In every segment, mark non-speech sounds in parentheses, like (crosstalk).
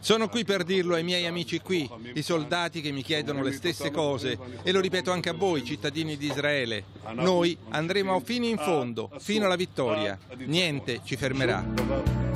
Sono qui per dirlo ai miei amici qui, i soldati che mi chiedono le stesse cose e lo ripeto anche a voi, cittadini di Israele. Noi andremo fino in fondo, fino alla vittoria. Niente ci fermerà.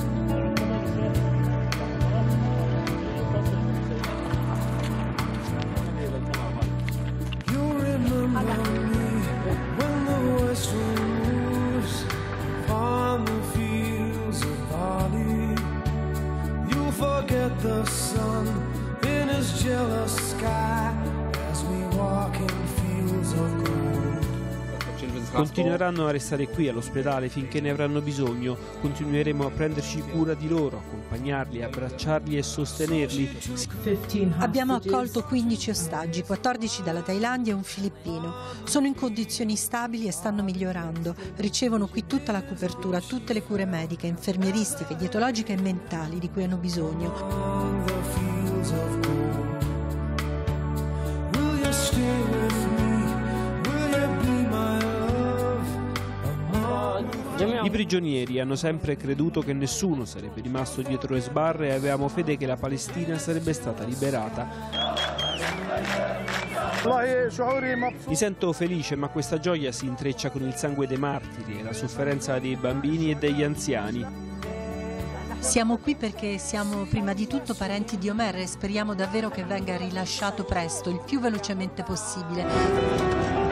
continueranno a restare qui all'ospedale finché ne avranno bisogno. Continueremo a prenderci cura di loro, accompagnarli, abbracciarli e sostenerli. Abbiamo accolto 15 ostaggi, 14 dalla Thailandia e un filippino. Sono in condizioni stabili e stanno migliorando. Ricevono qui tutta la copertura, tutte le cure mediche, infermieristiche, dietologiche e mentali di cui hanno bisogno. I prigionieri hanno sempre creduto che nessuno sarebbe rimasto dietro le sbarre e avevamo fede che la Palestina sarebbe stata liberata. Mi sento felice, ma questa gioia si intreccia con il sangue dei martiri e la sofferenza dei bambini e degli anziani. Siamo qui perché siamo prima di tutto parenti di Omer e speriamo davvero che venga rilasciato presto, il più velocemente possibile.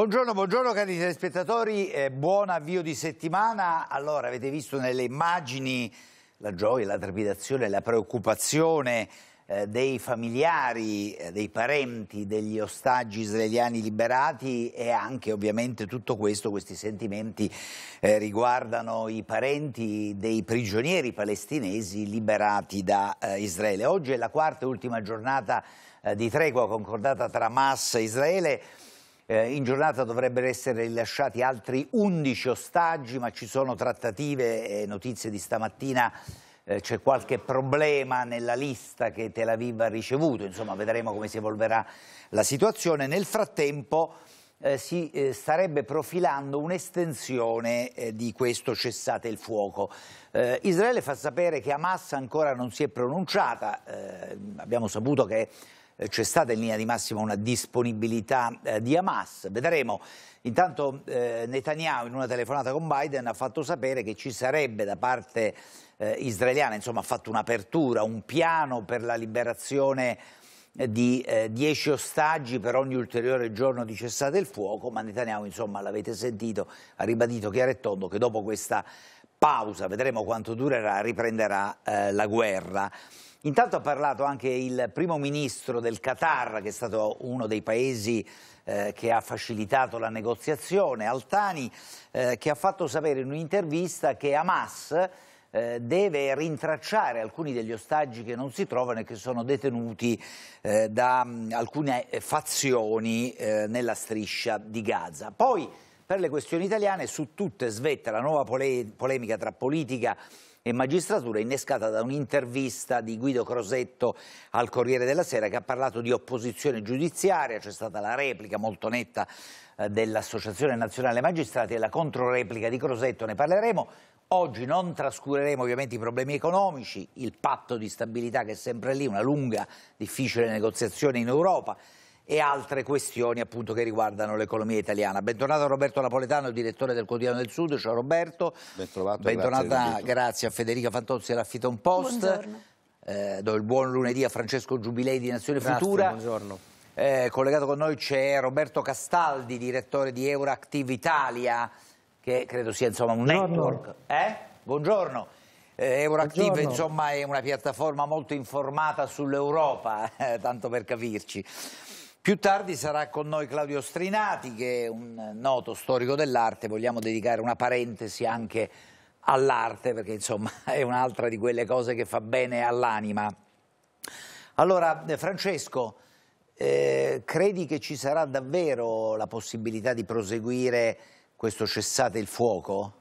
Buongiorno, buongiorno cari telespettatori, eh, buon avvio di settimana. Allora, avete visto nelle immagini la gioia, la trepidazione, la preoccupazione eh, dei familiari, eh, dei parenti degli ostaggi israeliani liberati e anche ovviamente tutto questo, questi sentimenti eh, riguardano i parenti dei prigionieri palestinesi liberati da eh, Israele. Oggi è la quarta e ultima giornata eh, di tregua concordata tra Hamas e Israele eh, in giornata dovrebbero essere rilasciati altri 11 ostaggi, ma ci sono trattative e notizie di stamattina eh, c'è qualche problema nella lista che Tel Aviv ha ricevuto, insomma vedremo come si evolverà la situazione. Nel frattempo eh, si eh, starebbe profilando un'estensione eh, di questo cessate il fuoco. Eh, Israele fa sapere che Hamas ancora non si è pronunciata, eh, abbiamo saputo che eh, c'è stata in linea di massima una disponibilità eh, di Hamas. Vedremo. Intanto eh, Netanyahu in una telefonata con Biden ha fatto sapere che ci sarebbe da parte israeliana, insomma ha fatto un'apertura, un piano per la liberazione di 10 eh, ostaggi per ogni ulteriore giorno di cessate il fuoco, ma Netanyahu, insomma, l'avete sentito, ha ribadito chiaro e tondo che dopo questa pausa, vedremo quanto durerà, riprenderà eh, la guerra. Intanto ha parlato anche il primo ministro del Qatar, che è stato uno dei paesi eh, che ha facilitato la negoziazione, Altani, eh, che ha fatto sapere in un'intervista che Hamas eh, deve rintracciare alcuni degli ostaggi che non si trovano e che sono detenuti eh, da mh, mm, alcune fazioni eh, nella striscia di Gaza. Poi per le questioni italiane su tutte svetta la nuova pole polemica tra politica e e magistratura innescata da un'intervista di Guido Crosetto al Corriere della Sera che ha parlato di opposizione giudiziaria, c'è stata la replica molto netta eh, dell'Associazione Nazionale Magistrati e la controreplica di Crosetto, ne parleremo. Oggi non trascureremo ovviamente i problemi economici, il patto di stabilità che è sempre lì, una lunga, difficile negoziazione in Europa, e altre questioni appunto che riguardano l'economia italiana. Bentornato Roberto Napoletano, direttore del Quotidiano del Sud, ciao Roberto. Bentrovato, Bentornata, grazie, grazie a Federica Fantozzi dell'Affiton Post. Eh, do il buon lunedì a Francesco Giubilei di Nazione grazie, Futura. Buongiorno. Eh, collegato con noi c'è Roberto Castaldi, direttore di Euroactive Italia, che credo sia insomma un buongiorno. network. Eh? Buongiorno. Eh, Euroactive insomma è una piattaforma molto informata sull'Europa, (laughs) tanto per capirci. Più tardi sarà con noi Claudio Strinati, che è un noto storico dell'arte. Vogliamo dedicare una parentesi anche all'arte, perché insomma (laughs) è un'altra di quelle cose che fa bene all'anima. Allora, eh, Francesco, eh, credi che ci sarà davvero la possibilità di proseguire questo cessate il fuoco?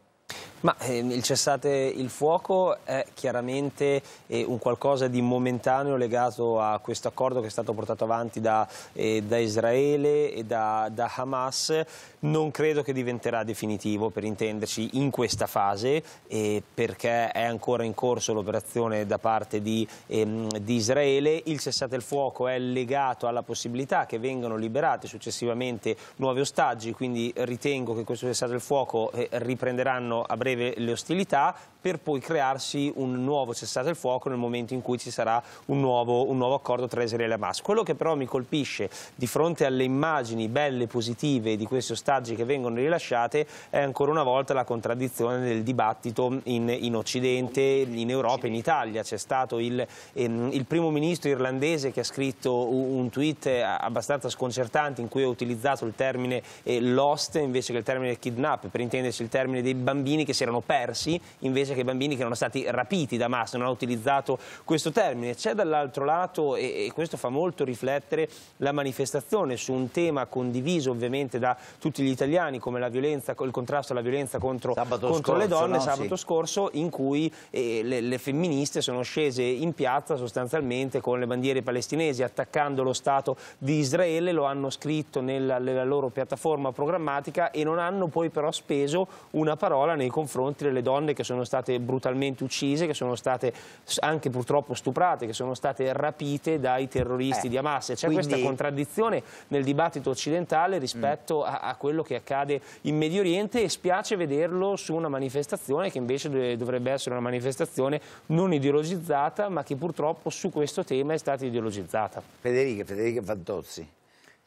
Ma ehm, il cessate il fuoco è chiaramente eh, un qualcosa di momentaneo legato a questo accordo che è stato portato avanti da, eh, da Israele e da, da, Hamas. Non credo che diventerà definitivo, per intenderci, in questa fase, eh, perché è ancora in corso l'operazione da parte di, ehm, di Israele. Il cessate il fuoco è legato alla possibilità che vengano liberati successivamente nuovi ostaggi, quindi ritengo che questo cessate il fuoco eh, riprenderanno a breve le ostilità per poi crearsi un nuovo cessate il fuoco nel momento in cui ci sarà un nuovo, un nuovo accordo tra Israele e Hamas. Quello che però mi colpisce di fronte alle immagini belle e positive di questi ostaggi che vengono rilasciate è ancora una volta la contraddizione del dibattito in, in Occidente, in Europa, in Italia. C'è stato il, ehm, il, primo ministro irlandese che ha scritto un tweet abbastanza sconcertante in cui ha utilizzato il termine eh, lost invece che il termine kidnap, per intenderci il termine dei bambini bambini che si erano persi invece che bambini che erano stati rapiti da Hamas, non ha utilizzato questo termine. C'è dall'altro lato, e, e questo fa molto riflettere, la manifestazione su un tema condiviso ovviamente da tutti gli italiani come la violenza, il contrasto alla violenza contro, contro scorso, le donne no? sabato sì. scorso in cui eh, le, le femministe sono scese in piazza sostanzialmente con le bandiere palestinesi attaccando lo Stato di Israele, lo hanno scritto nella, nella loro piattaforma programmatica e non hanno poi però speso una parola nei confronti delle donne che sono state brutalmente uccise, che sono state anche purtroppo stuprate, che sono state rapite dai terroristi eh, di Hamas. C'è quindi... questa contraddizione nel dibattito occidentale rispetto mm. a, a, quello che accade in Medio Oriente e spiace vederlo su una manifestazione che invece dovrebbe essere una manifestazione non ideologizzata ma che purtroppo su questo tema è stata ideologizzata. Federica, Federica Fantozzi.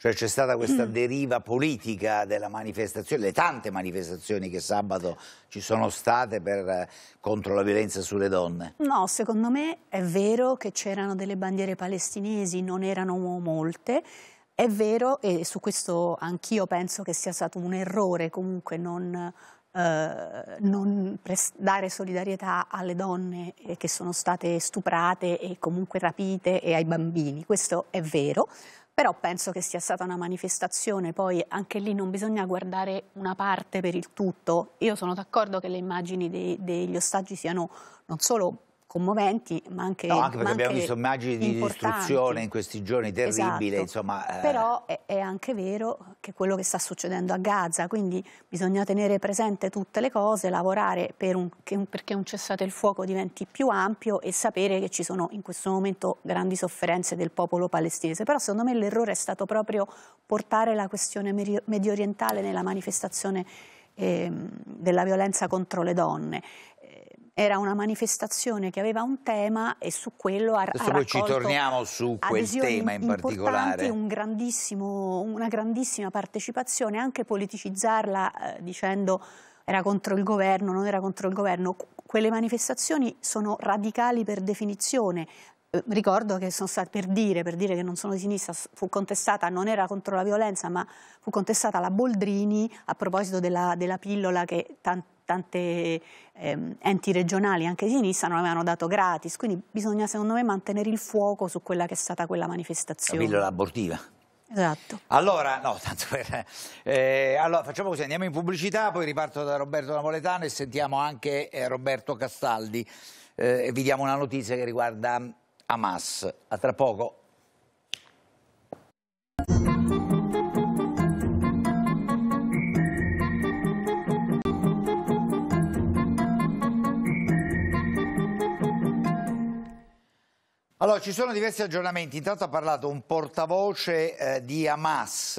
Cioè c'è stata questa mm. deriva politica della manifestazione, le tante manifestazioni che sabato ci sono state per, contro la violenza sulle donne. No, secondo me è vero che c'erano delle bandiere palestinesi, non erano molte, è vero, e su questo anch'io penso che sia stato un errore comunque non, eh, non dare solidarietà alle donne eh, che sono state stuprate e comunque rapite e ai bambini, questo è vero però penso che sia stata una manifestazione, poi anche lì non bisogna guardare una parte per il tutto. Io sono d'accordo che le immagini dei, degli ostaggi siano non solo commoventi, ma anche No, anche perché abbiamo visto immagini di distruzione in questi giorni terribili, esatto. insomma. Eh... Però è, è, anche vero che quello che sta succedendo a Gaza, quindi bisogna tenere presente tutte le cose, lavorare per un, un, perché un cessate il fuoco diventi più ampio e sapere che ci sono in questo momento grandi sofferenze del popolo palestinese. Però secondo me l'errore è stato proprio portare la questione medio orientale nella manifestazione eh, della violenza contro le donne era una manifestazione che aveva un tema e su quello ha, Adesso ha poi ci torniamo su quel tema in particolare. Un una grandissima partecipazione, anche politicizzarla eh, dicendo era contro il governo, non era contro il governo. Quelle manifestazioni sono radicali per definizione, eh, ricordo che sono state per dire, per dire che non sono di sinistra, fu contestata, non era contro la violenza, ma fu contestata la Boldrini a proposito della, della pillola che tanti tante ehm, enti regionali anche di sinistra non avevano dato gratis, quindi bisogna secondo me mantenere il fuoco su quella che è stata quella manifestazione. La pillola abortiva. Esatto. Allora, no, (laughs) tanto per, eh, allora facciamo così, andiamo in pubblicità, poi riparto da Roberto Napoletano e sentiamo anche eh, Roberto Castaldi eh, e vi diamo una notizia che riguarda Hamas. A tra poco. Allora, ci sono diversi aggiornamenti. Intanto ha parlato un portavoce eh, di Hamas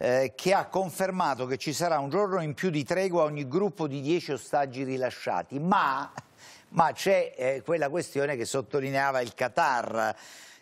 eh, che ha confermato che ci sarà un giorno in più di tregua a ogni gruppo di 10 ostaggi rilasciati. Ma, ma c'è eh, quella questione che sottolineava il Qatar,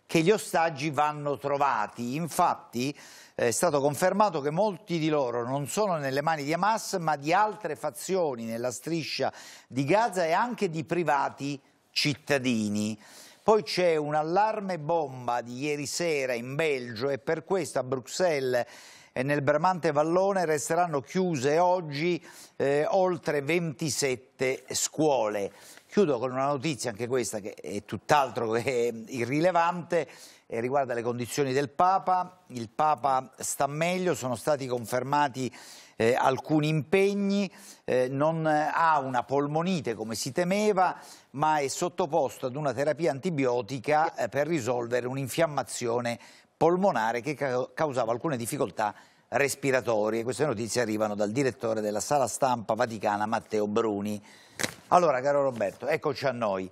che gli ostaggi vanno trovati. Infatti eh, è stato confermato che molti di loro non sono nelle mani di Hamas, ma di altre fazioni nella striscia di Gaza e anche di privati cittadini. Poi c'è un allarme bomba di ieri sera in Belgio e per questo a Bruxelles e nel Bramante Vallone resteranno chiuse oggi eh, oltre 27 scuole. Chiudo con una notizia, anche questa che è tutt'altro che (laughs) irrilevante, eh, riguarda le condizioni del Papa. Il Papa sta meglio, sono stati confermati eh, alcuni impegni, eh, non ha una polmonite come si temeva, ma è sottoposto ad una terapia antibiotica eh, per risolvere un'infiammazione polmonare che ca causava alcune difficoltà respiratorie. Queste notizie arrivano dal direttore della sala stampa vaticana Matteo Bruni. Allora, caro Roberto, eccoci a noi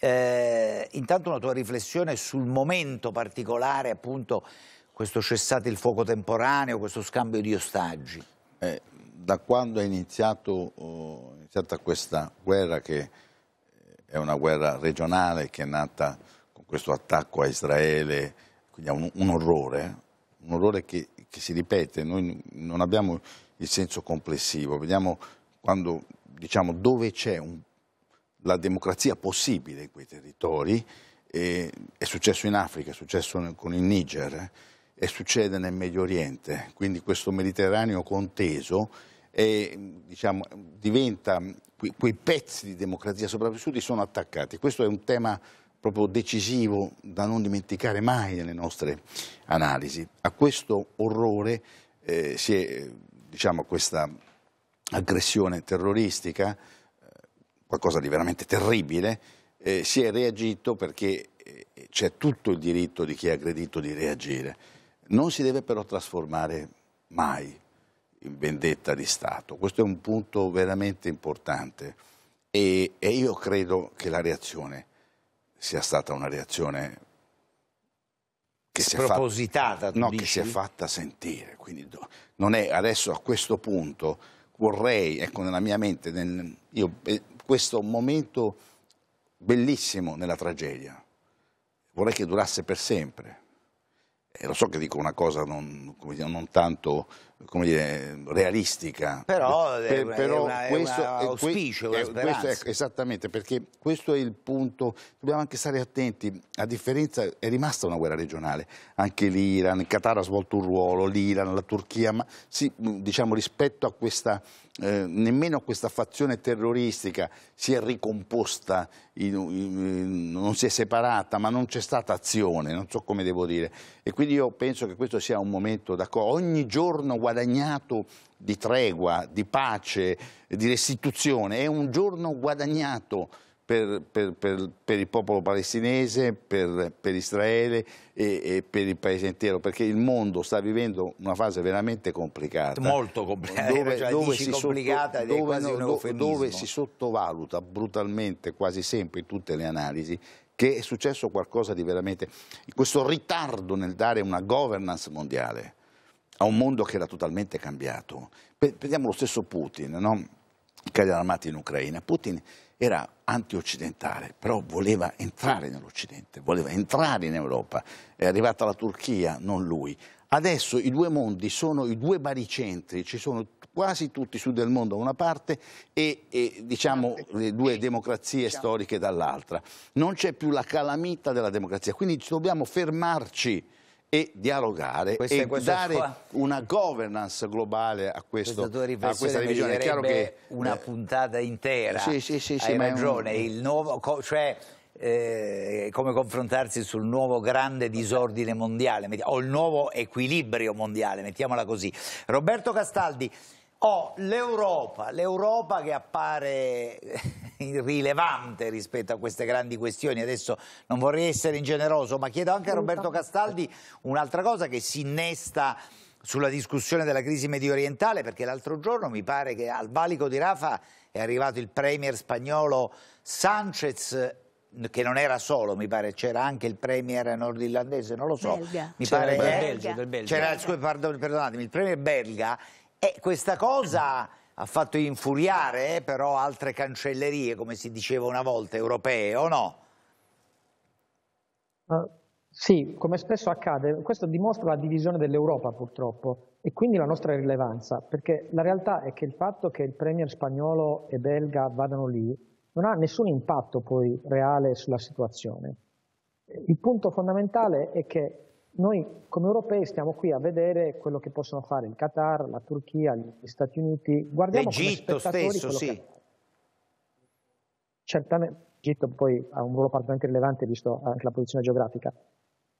eh, intanto una tua riflessione sul momento particolare, appunto, questo cessate il fuoco temporaneo, questo scambio di ostaggi. Eh, da quando è, iniziato, oh, iniziata questa guerra, che eh, è una guerra regionale che è nata con questo attacco a Israele, quindi è un, un orrore, un orrore che, che si ripete, noi non abbiamo il senso complessivo, vediamo quando diciamo dove c'è un la democrazia possibile in quei territori. E, è successo in Africa, è successo con il Niger e succede nel Medio Oriente. Quindi questo Mediterraneo conteso è, diciamo, diventa, quei pezzi di democrazia sopravvissuti sono attaccati. Questo è un tema proprio decisivo da non dimenticare mai nelle nostre analisi. A questo orrore eh, si è, diciamo, questa aggressione terroristica qualcosa di veramente terribile, eh, si è reagito perché eh, c'è tutto il diritto di chi è aggredito di reagire. Non si deve però trasformare mai in vendetta di Stato. Questo è un punto veramente importante e, e io credo che la reazione sia stata una reazione che si, fatta, no, che si è fatta, sentire. Quindi non è adesso a questo punto vorrei, ecco nella mia mente, nel, io eh, questo momento bellissimo nella tragedia. Vorrei che durasse per sempre. E eh, lo so che dico una cosa non, dire, non tanto come dire, realistica. Però, per, una, però una, eh, questo, è un auspicio, è, questo è, Esattamente, perché questo è il punto, dobbiamo anche stare attenti, a differenza è rimasta una guerra regionale, anche l'Iran, il Qatar ha svolto un ruolo, l'Iran, la Turchia, ma sì, diciamo, rispetto a questa, eh, nemmeno a questa fazione terroristica si è ricomposta, in, in, non si è separata, ma non c'è stata azione, non so come devo dire. E quindi io penso che questo sia un momento d'accordo, ogni giorno guadagnato di tregua, di pace, di restituzione, è un giorno guadagnato per, per, per, per il popolo palestinese, per, Israele e, e, per il paese intero, perché il mondo sta vivendo una fase veramente complicata. Molto complicata, dove, cioè, dove, si, complicata sotto, dove, no, dove si sottovaluta brutalmente, quasi sempre in tutte le analisi, che è successo qualcosa di veramente... questo ritardo nel dare una governance mondiale a un mondo che era totalmente cambiato. Prendiamo lo stesso Putin, no? i carri armati in Ucraina. Putin era antioccidentale, però voleva entrare nell'Occidente, voleva entrare in Europa. È arrivata la Turchia, non lui. Adesso i due mondi sono i due baricentri, ci sono quasi tutti su del mondo da una parte e, e diciamo, le due democrazie diciamo. storiche dall'altra. Non c'è più la calamita della democrazia, quindi dobbiamo fermarci e dialogare questo e dare sua... una governance globale a, questo, a questa divisione. È chiaro che una eh, puntata intera, sì, sì, sì, sì hai ragione, un... il nuovo, cioè eh, come confrontarsi sul nuovo grande disordine mondiale o il nuovo equilibrio mondiale, mettiamola così. Roberto Castaldi, ho oh, l'Europa, l'Europa che appare (laughs) rilevante rispetto a queste grandi questioni. Adesso non vorrei essere ingeneroso, ma chiedo anche a Roberto Castaldi un'altra cosa che si innesta sulla discussione della crisi medio orientale, perché l'altro giorno mi pare che al valico di Rafa è arrivato il premier spagnolo Sanchez che non era solo, mi pare, c'era anche il premier nordirlandese, non lo so. Belga. Mi pare belga. Belgio, del Belgio. C'era, pardon, perdonatemi, il premier belga e questa cosa ha fatto infuriare eh, però altre cancellerie, come si diceva una volta, europee o no? Uh, sì, come spesso accade, questo dimostra la divisione dell'Europa purtroppo e quindi la nostra rilevanza, perché la realtà è che il fatto che il premier spagnolo e belga vadano lì non ha nessun impatto poi reale sulla situazione. Il punto fondamentale è che noi come europei stiamo qui a vedere quello che possono fare il Qatar, la Turchia, gli Stati Uniti. Guardiamo L'Egitto stesso, sì. Che... Certamente, l'Egitto poi ha un ruolo particolarmente rilevante visto anche la posizione geografica.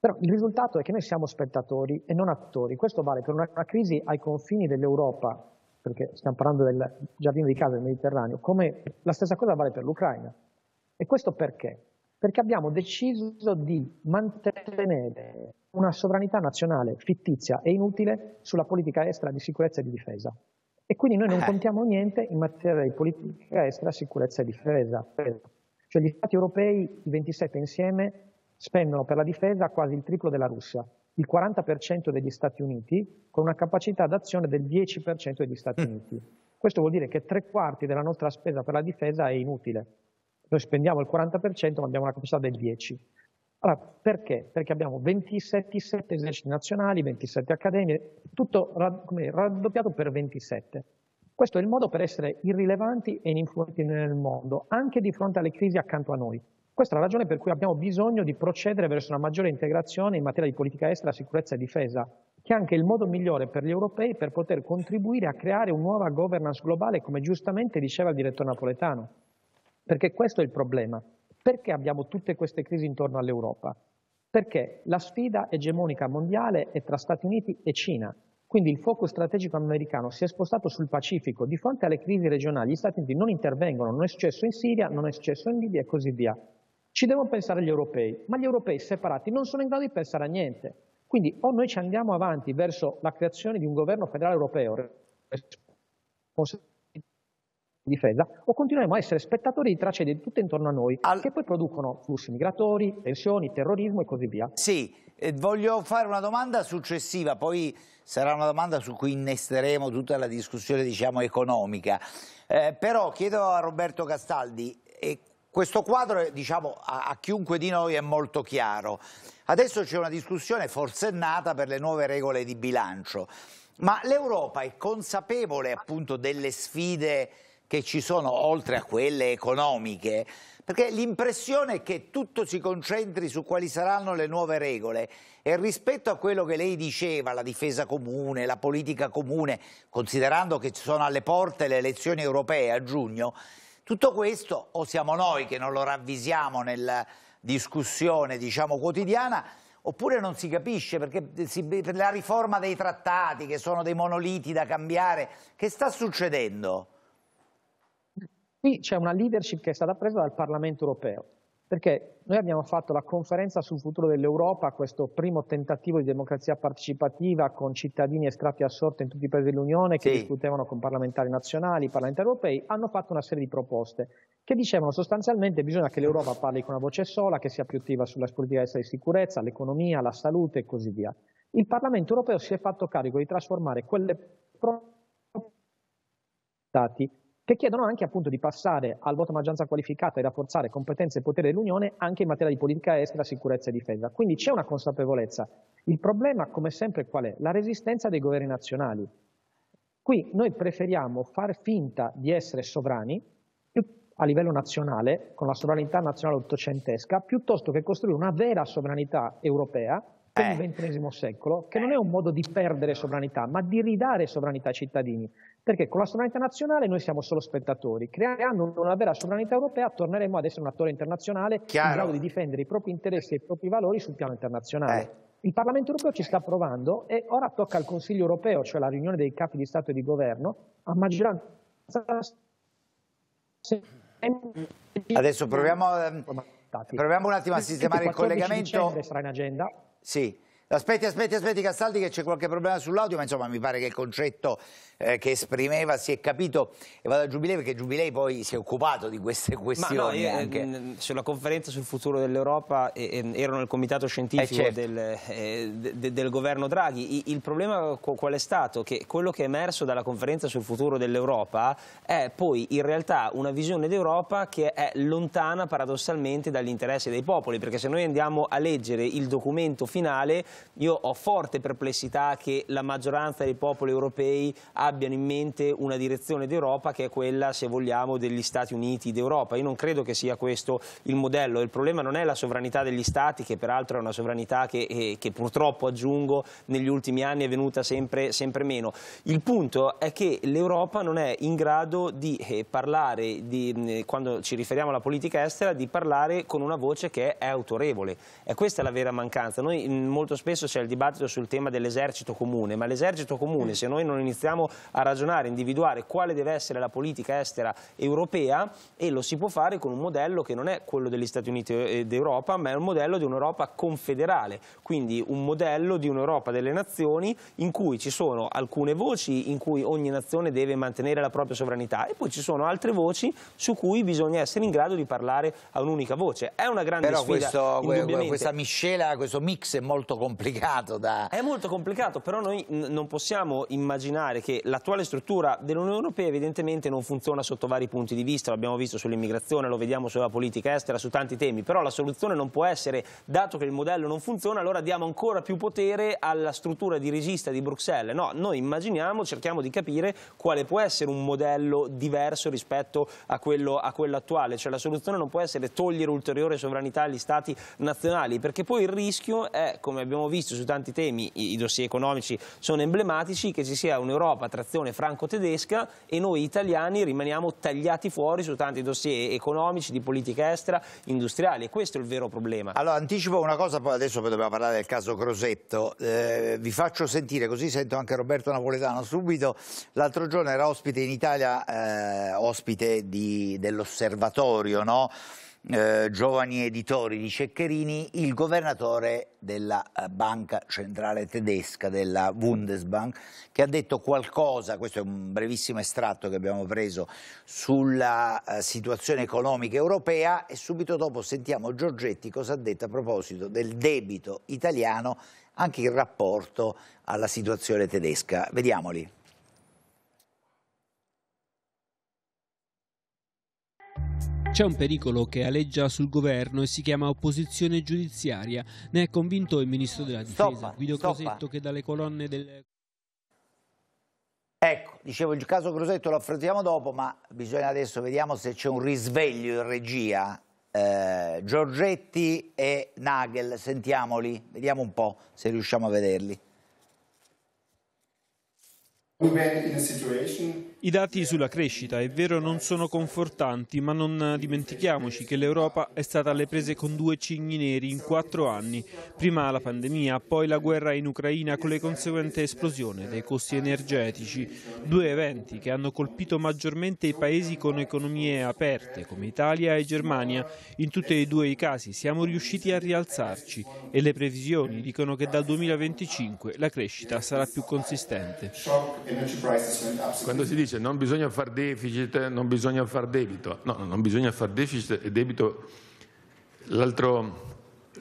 Però il risultato è che noi siamo spettatori e non attori. Questo vale per una, una crisi ai confini dell'Europa, perché stiamo parlando del giardino di casa del Mediterraneo, come la stessa cosa vale per l'Ucraina. E questo perché? perché abbiamo deciso di mantenere una sovranità nazionale fittizia e inutile sulla politica estera di sicurezza e di difesa. E quindi noi non eh. contiamo niente in materia di politica estera, sicurezza e difesa. Cioè gli stati europei, i 27 insieme, spendono per la difesa quasi il triplo della Russia, il 40% degli Stati Uniti, con una capacità d'azione del 10% degli Stati mm. Uniti. Questo vuol dire che tre quarti della nostra spesa per la difesa è inutile noi spendiamo il 40% ma abbiamo una capacità del 10%. Allora, perché? Perché abbiamo 27 eserciti nazionali, 27 accademie, tutto come, raddoppiato per 27. Questo è il modo per essere irrilevanti e ininfluenti nel mondo, anche di fronte alle crisi accanto a noi. Questa è la ragione per cui abbiamo bisogno di procedere verso una maggiore integrazione in materia di politica estera, sicurezza e difesa, che è anche il modo migliore per gli europei per poter contribuire a creare una nuova governance globale, come giustamente diceva il direttore napoletano. Perché questo è il problema. Perché abbiamo tutte queste crisi intorno all'Europa? Perché la sfida egemonica mondiale è tra Stati Uniti e Cina. Quindi il fuoco strategico americano si è spostato sul Pacifico. Di fronte alle crisi regionali gli Stati Uniti non intervengono, non è successo in Siria, non è successo in Libia e così via. Ci devono pensare gli europei, ma gli europei separati non sono in grado di pensare a niente. Quindi o noi ci andiamo avanti verso la creazione di un governo federale europeo responsabile difesa, o continueremo a essere spettatori di tragedie tutte intorno a noi, All... che poi producono flussi migratori, tensioni, terrorismo e così via. Sì, eh, voglio fare una domanda successiva, poi sarà una domanda su cui innesteremo tutta la discussione diciamo, economica. Eh, però chiedo a Roberto Castaldi, e questo quadro diciamo, a, a chiunque di noi è molto chiaro. Adesso c'è una discussione forsennata per le nuove regole di bilancio, ma l'Europa è consapevole appunto delle sfide che ci sono oltre a quelle economiche, perché l'impressione è che tutto si concentri su quali saranno le nuove regole e rispetto a quello che lei diceva, la difesa comune, la politica comune, considerando che ci sono alle porte le elezioni europee a giugno, tutto questo o siamo noi che non lo ravvisiamo nella discussione diciamo, quotidiana oppure non si capisce perché si, per la riforma dei trattati che sono dei monoliti da cambiare, che sta succedendo? Qui c'è una leadership che è stata presa dal Parlamento europeo, perché noi abbiamo fatto la conferenza sul futuro dell'Europa, questo primo tentativo di democrazia partecipativa con cittadini estratti a sorte in tutti i paesi dell'Unione che sì. discutevano con parlamentari nazionali, parlamentari europei, hanno fatto una serie di proposte che dicevano sostanzialmente bisogna che l'Europa parli con una voce sola, che sia più attiva sulla politica di sicurezza, l'economia, la salute e così via. Il Parlamento europeo si è fatto carico di trasformare quelle proposte che chiedono anche appunto di passare al voto maggioranza qualificata e rafforzare competenze e potere dell'Unione anche in materia di politica estera, sicurezza e difesa. Quindi c'è una consapevolezza. Il problema, come sempre, qual è? La resistenza dei governi nazionali. Qui noi preferiamo far finta di essere sovrani a livello nazionale, con la sovranità nazionale ottocentesca, piuttosto che costruire una vera sovranità europea come eh. XX secolo, che non è eh. un modo di perdere sovranità, ma di ridare sovranità ai cittadini. Perché con la sovranità nazionale noi siamo solo spettatori. Creando una vera sovranità europea torneremo ad essere un attore internazionale Chiaro. in grado di difendere i propri interessi e i propri valori sul piano internazionale. Eh. Il Parlamento europeo ci sta provando e ora tocca al Consiglio europeo, cioè la riunione dei capi di Stato e di Governo, a maggioranza Adesso proviamo, ehm, proviamo, un attimo a sistemare il collegamento. Sarà in agenda. Sí. Aspetti, aspetti, aspetti Castaldi che c'è qualche problema sull'audio, ma insomma mi pare che il concetto eh, che esprimeva si è capito e vado a Giubilei perché Giubilei poi si è occupato di queste questioni. Ma no, io, eh, sulla conferenza sul futuro dell'Europa eh, ero nel comitato scientifico eh, certo. del, eh, de, de, del, governo Draghi. I, il problema qual è stato? Che quello che è emerso dalla conferenza sul futuro dell'Europa è poi in realtà una visione d'Europa che è lontana paradossalmente dagli interessi dei popoli, perché se noi andiamo a leggere il documento finale io ho forte perplessità che la maggioranza dei popoli europei abbiano in mente una direzione d'Europa che è quella, se vogliamo, degli Stati Uniti d'Europa. Io non credo che sia questo il modello. Il problema non è la sovranità degli Stati, che peraltro è una sovranità che, eh, che purtroppo, aggiungo, negli ultimi anni è venuta sempre, sempre meno. Il punto è che l'Europa non è in grado di eh, parlare, di, mm, quando ci riferiamo alla politica estera, di parlare con una voce che è autorevole. E questa è la vera mancanza. Noi mm, molto spesso spesso c'è il dibattito sul tema dell'esercito comune, ma l'esercito comune, se noi non iniziamo a ragionare, individuare quale deve essere la politica estera europea, e lo si può fare con un modello che non è quello degli Stati Uniti eh, d'Europa, ma è un modello di un'Europa confederale, quindi un modello di un'Europa delle nazioni in cui ci sono alcune voci in cui ogni nazione deve mantenere la propria sovranità e poi ci sono altre voci su cui bisogna essere in grado di parlare a un'unica voce. È una grande Però sfida, questo, questa miscela, questo mix è molto complesso complicato da... È molto complicato, però noi non possiamo immaginare che l'attuale struttura dell'Unione Europea evidentemente non funziona sotto vari punti di vista, l'abbiamo visto sull'immigrazione, lo vediamo sulla politica estera, su tanti temi, però la soluzione non può essere, dato che il modello non funziona, allora diamo ancora più potere alla struttura dirigista di Bruxelles. No, noi immaginiamo, cerchiamo di capire quale può essere un modello diverso rispetto a quello, a quello attuale, cioè la soluzione non può essere togliere ulteriore sovranità agli stati nazionali, perché poi il rischio è, come abbiamo visto su tanti temi, i, i dossier economici sono emblematici, che ci sia un'Europa a trazione franco-tedesca e noi italiani rimaniamo tagliati fuori su tanti dossier economici, di politica estera, industriali e questo è il vero problema. Allora anticipo una cosa, poi adesso dobbiamo parlare del caso Crosetto, eh, vi faccio sentire, così sento anche Roberto Napoletano subito, l'altro giorno era ospite in Italia, eh, ospite dell'osservatorio, no? Eh, giovani editori di Ceccherini il governatore della eh, banca centrale tedesca, della Bundesbank, che ha detto qualcosa, questo è un brevissimo estratto che abbiamo preso, sulla eh, situazione economica europea e subito dopo sentiamo Giorgetti cosa ha detto a proposito del debito italiano, anche in rapporto alla situazione tedesca. Vediamoli. C'è un pericolo che aleggia sul governo e si chiama opposizione giudiziaria. Ne è convinto il ministro della difesa, stoppa, Guido stoppa. Crosetto, che dalle colonne del... Ecco, dicevo il caso Crosetto lo affrontiamo dopo, ma bisogna adesso vediamo se c'è un risveglio in regia. Eh, Giorgetti e Nagel, sentiamoli, vediamo un po' se riusciamo a vederli. I dati sulla crescita, è vero, non sono confortanti, ma non dimentichiamoci che l'Europa è stata alle prese con due cigni neri in quattro anni, prima la pandemia, poi la guerra in Ucraina con le conseguente esplosione dei costi energetici, due eventi che hanno colpito maggiormente i paesi con economie aperte come Italia e Germania. In tutti e due i casi siamo riusciti a rialzarci e le previsioni dicono che dal 2025 la crescita sarà più consistente. Quando si dice non bisogna fare deficit, non bisogna fare debito, no, non bisogna fare deficit e debito. L'altro,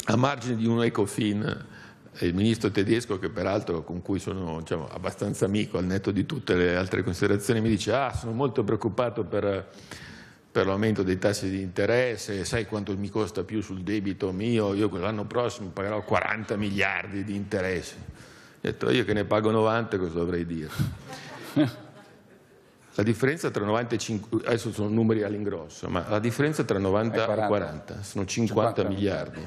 a margine di un ECOFIN, il ministro tedesco, che peraltro con cui sono diciamo, abbastanza amico al netto di tutte le altre considerazioni, mi dice ah sono molto preoccupato per, per l'aumento dei tassi di interesse, sai quanto mi costa più sul debito mio, io l'anno prossimo pagherò 40 miliardi di interessi detto io che ne pago 90 cosa dovrei dire? (laughs) La differenza tra 90 e 50, adesso sono numeri all'ingrosso, ma la differenza tra 90 e 40, e 40 sono 50, 50 miliardi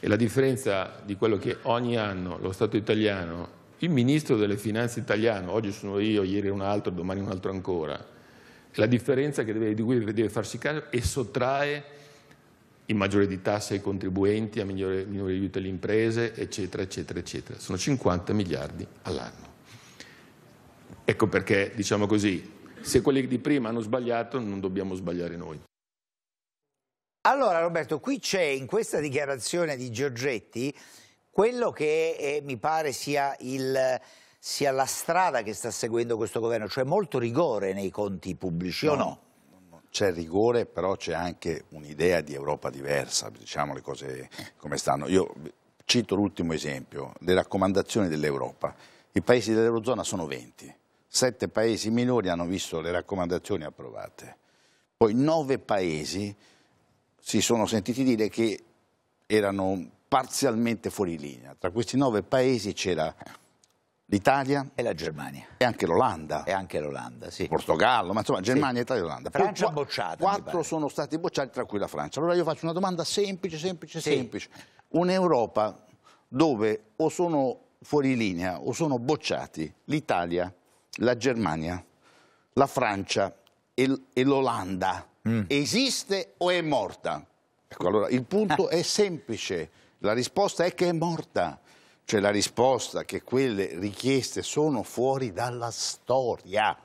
e la differenza di quello che ogni anno lo Stato italiano, il ministro delle finanze italiano, oggi sono io, ieri un altro, domani un altro ancora, la differenza che deve, di cui deve farsi caso e sottrae in maggiore di tasse ai contribuenti, a migliore, minori aiuti alle imprese, eccetera, eccetera, eccetera. Sono 50 miliardi all'anno. Ecco perché, diciamo così, se quelli di prima hanno sbagliato, non dobbiamo sbagliare noi. Allora Roberto, qui c'è in questa dichiarazione di Giorgetti quello che è, eh, mi pare sia, il, sia, la strada che sta seguendo questo governo, cioè molto rigore nei conti pubblici no. o no? c'è rigore, però c'è anche un'idea di Europa diversa, diciamo le cose come stanno. Io cito l'ultimo esempio, le raccomandazioni dell'Europa. I paesi dell'Eurozona sono 20, sette paesi minori hanno visto le raccomandazioni approvate. Poi nove paesi si sono sentiti dire che erano parzialmente fuori linea. Tra questi nove paesi c'era l'Italia e la Germania e anche l'Olanda e anche l'Olanda sì. Portogallo ma insomma Germania, sì. Italia e Olanda Francia Poi, bocciata quattro sono stati bocciati tra cui la Francia allora io faccio una domanda semplice semplice sì. semplice un'Europa dove o sono fuori linea o sono bocciati l'Italia la Germania la Francia e l'Olanda mm. esiste o è morta? ecco allora il punto ah. è semplice la risposta è che è morta cioè la risposta che quelle richieste sono fuori dalla storia.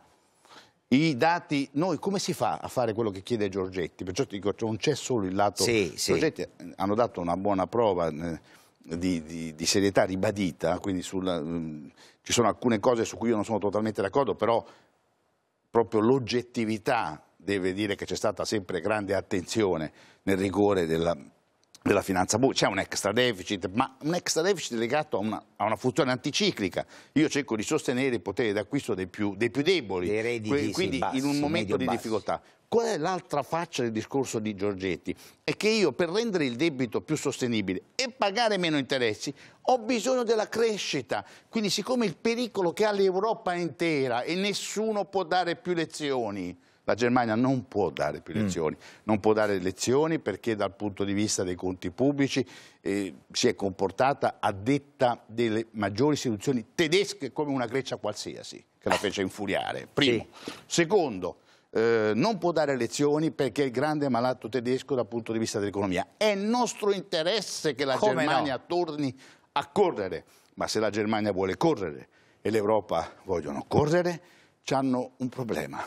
I dati, noi come si fa a fare quello che chiede Giorgetti? Perciò ti dico, non c'è solo il lato... Sì, Giorgetti eh, hanno dato una buona prova eh, di, di, di serietà ribadita, quindi sulla, mm, ci sono alcune cose su cui io non sono totalmente d'accordo, però proprio l'oggettività deve dire che c'è stata sempre grande attenzione nel rigore della della finanza pubblica, c'è un extra deficit, ma un extra deficit legato a una, a una, funzione anticiclica. Io cerco di sostenere il potere d'acquisto dei più, dei più deboli, dei quindi sì, in un momento di bassi. difficoltà. Qual è l'altra faccia del discorso di Giorgetti? È che io per rendere il debito più sostenibile e pagare meno interessi ho bisogno della crescita. Quindi siccome il pericolo che ha l'Europa intera e nessuno può dare più lezioni, la Germania non può dare più mm. lezioni, mm. non può dare lezioni perché dal punto di vista dei conti pubblici eh, si è comportata a detta delle maggiori istituzioni tedesche come una Grecia qualsiasi, che la fece infuriare, primo. Sì. Secondo, eh, non può dare lezioni perché è il grande malato tedesco dal punto di vista dell'economia. È nostro interesse che la Come Germania no? torni a correre, ma se la Germania vuole correre e l'Europa vogliono correre, hanno un problema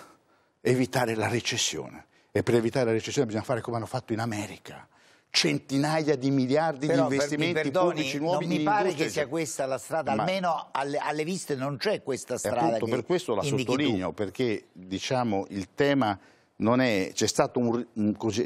evitare la recessione. E per evitare la recessione bisogna fare come hanno fatto in America. Centinaia di miliardi Però, di investimenti per, perdoni, pubblici nuovi. Non mi pare che sia cioè, questa la strada, Ma almeno alle, alle, viste non c'è questa strada. Appunto, per questo la sottolineo, tu. perché diciamo, il tema c'è stato,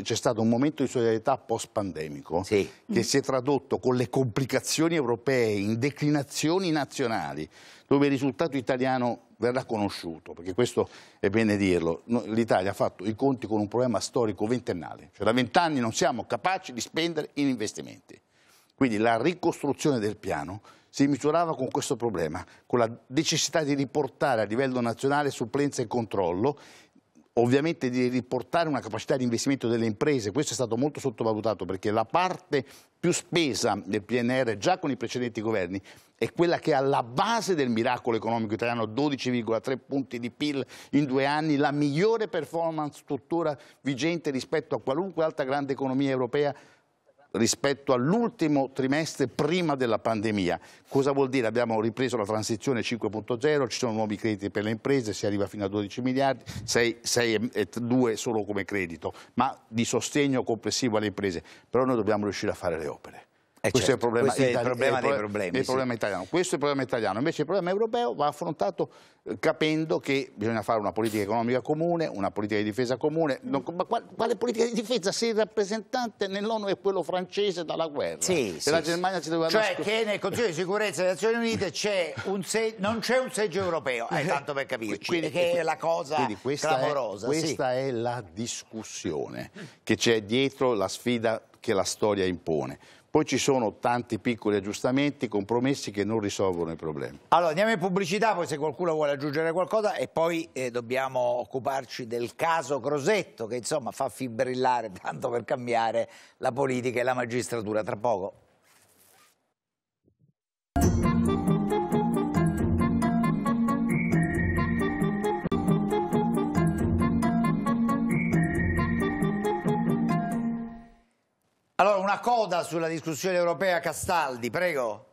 stato un, momento di solidarietà post-pandemico sì. che si è tradotto con le complicazioni europee in declinazioni nazionali, dove il risultato italiano verrà conosciuto, perché questo è bene dirlo. L'Italia ha fatto i conti con un problema storico ventennale, cioè da vent'anni non siamo capaci di spendere in investimenti. Quindi la ricostruzione del piano si misurava con questo problema, con la necessità di riportare a livello nazionale supplenza e controllo ovviamente di riportare una capacità di investimento delle imprese, questo è stato molto sottovalutato perché la parte più spesa del PNR già con i precedenti governi è quella che è alla base del miracolo economico italiano, 12,3 punti di PIL in due anni, la migliore performance tuttora vigente rispetto a qualunque altra grande economia europea rispetto all'ultimo trimestre prima della pandemia. Cosa vuol dire? Abbiamo ripreso la transizione 5.0, ci sono nuovi crediti per le imprese, si arriva fino a 12 miliardi, 6,2 solo come credito, ma di sostegno complessivo alle imprese. Però noi dobbiamo riuscire a fare le opere. Eh questo certo. è il certo. problema, questo è il problema dei problemi. Il problema sì. italiano. Questo è il problema italiano. Invece il problema europeo va affrontato eh, capendo che bisogna fare una politica economica comune, una politica di difesa comune. Non, ma quale politica di difesa se il rappresentante nell'ONU è quello francese dalla guerra? Sì, sì, la Germania si doveva Cioè nascondere. che nel Consiglio di sicurezza delle Nazioni Unite c'è se- non c'è un seggio europeo, eh, tanto per capirci, quindi, che è la cosa questa clamorosa. È, questa sì. è la discussione che c'è dietro la sfida che la storia impone. Poi ci sono tanti piccoli aggiustamenti, compromessi che non risolvono i problemi. Allora andiamo in pubblicità, poi se qualcuno vuole aggiungere qualcosa e poi eh, dobbiamo occuparci del caso Crosetto che insomma fa fibrillare (laughs) tanto per cambiare la politica e la magistratura tra poco. Allora, una coda sulla discussione europea Castaldi, prego.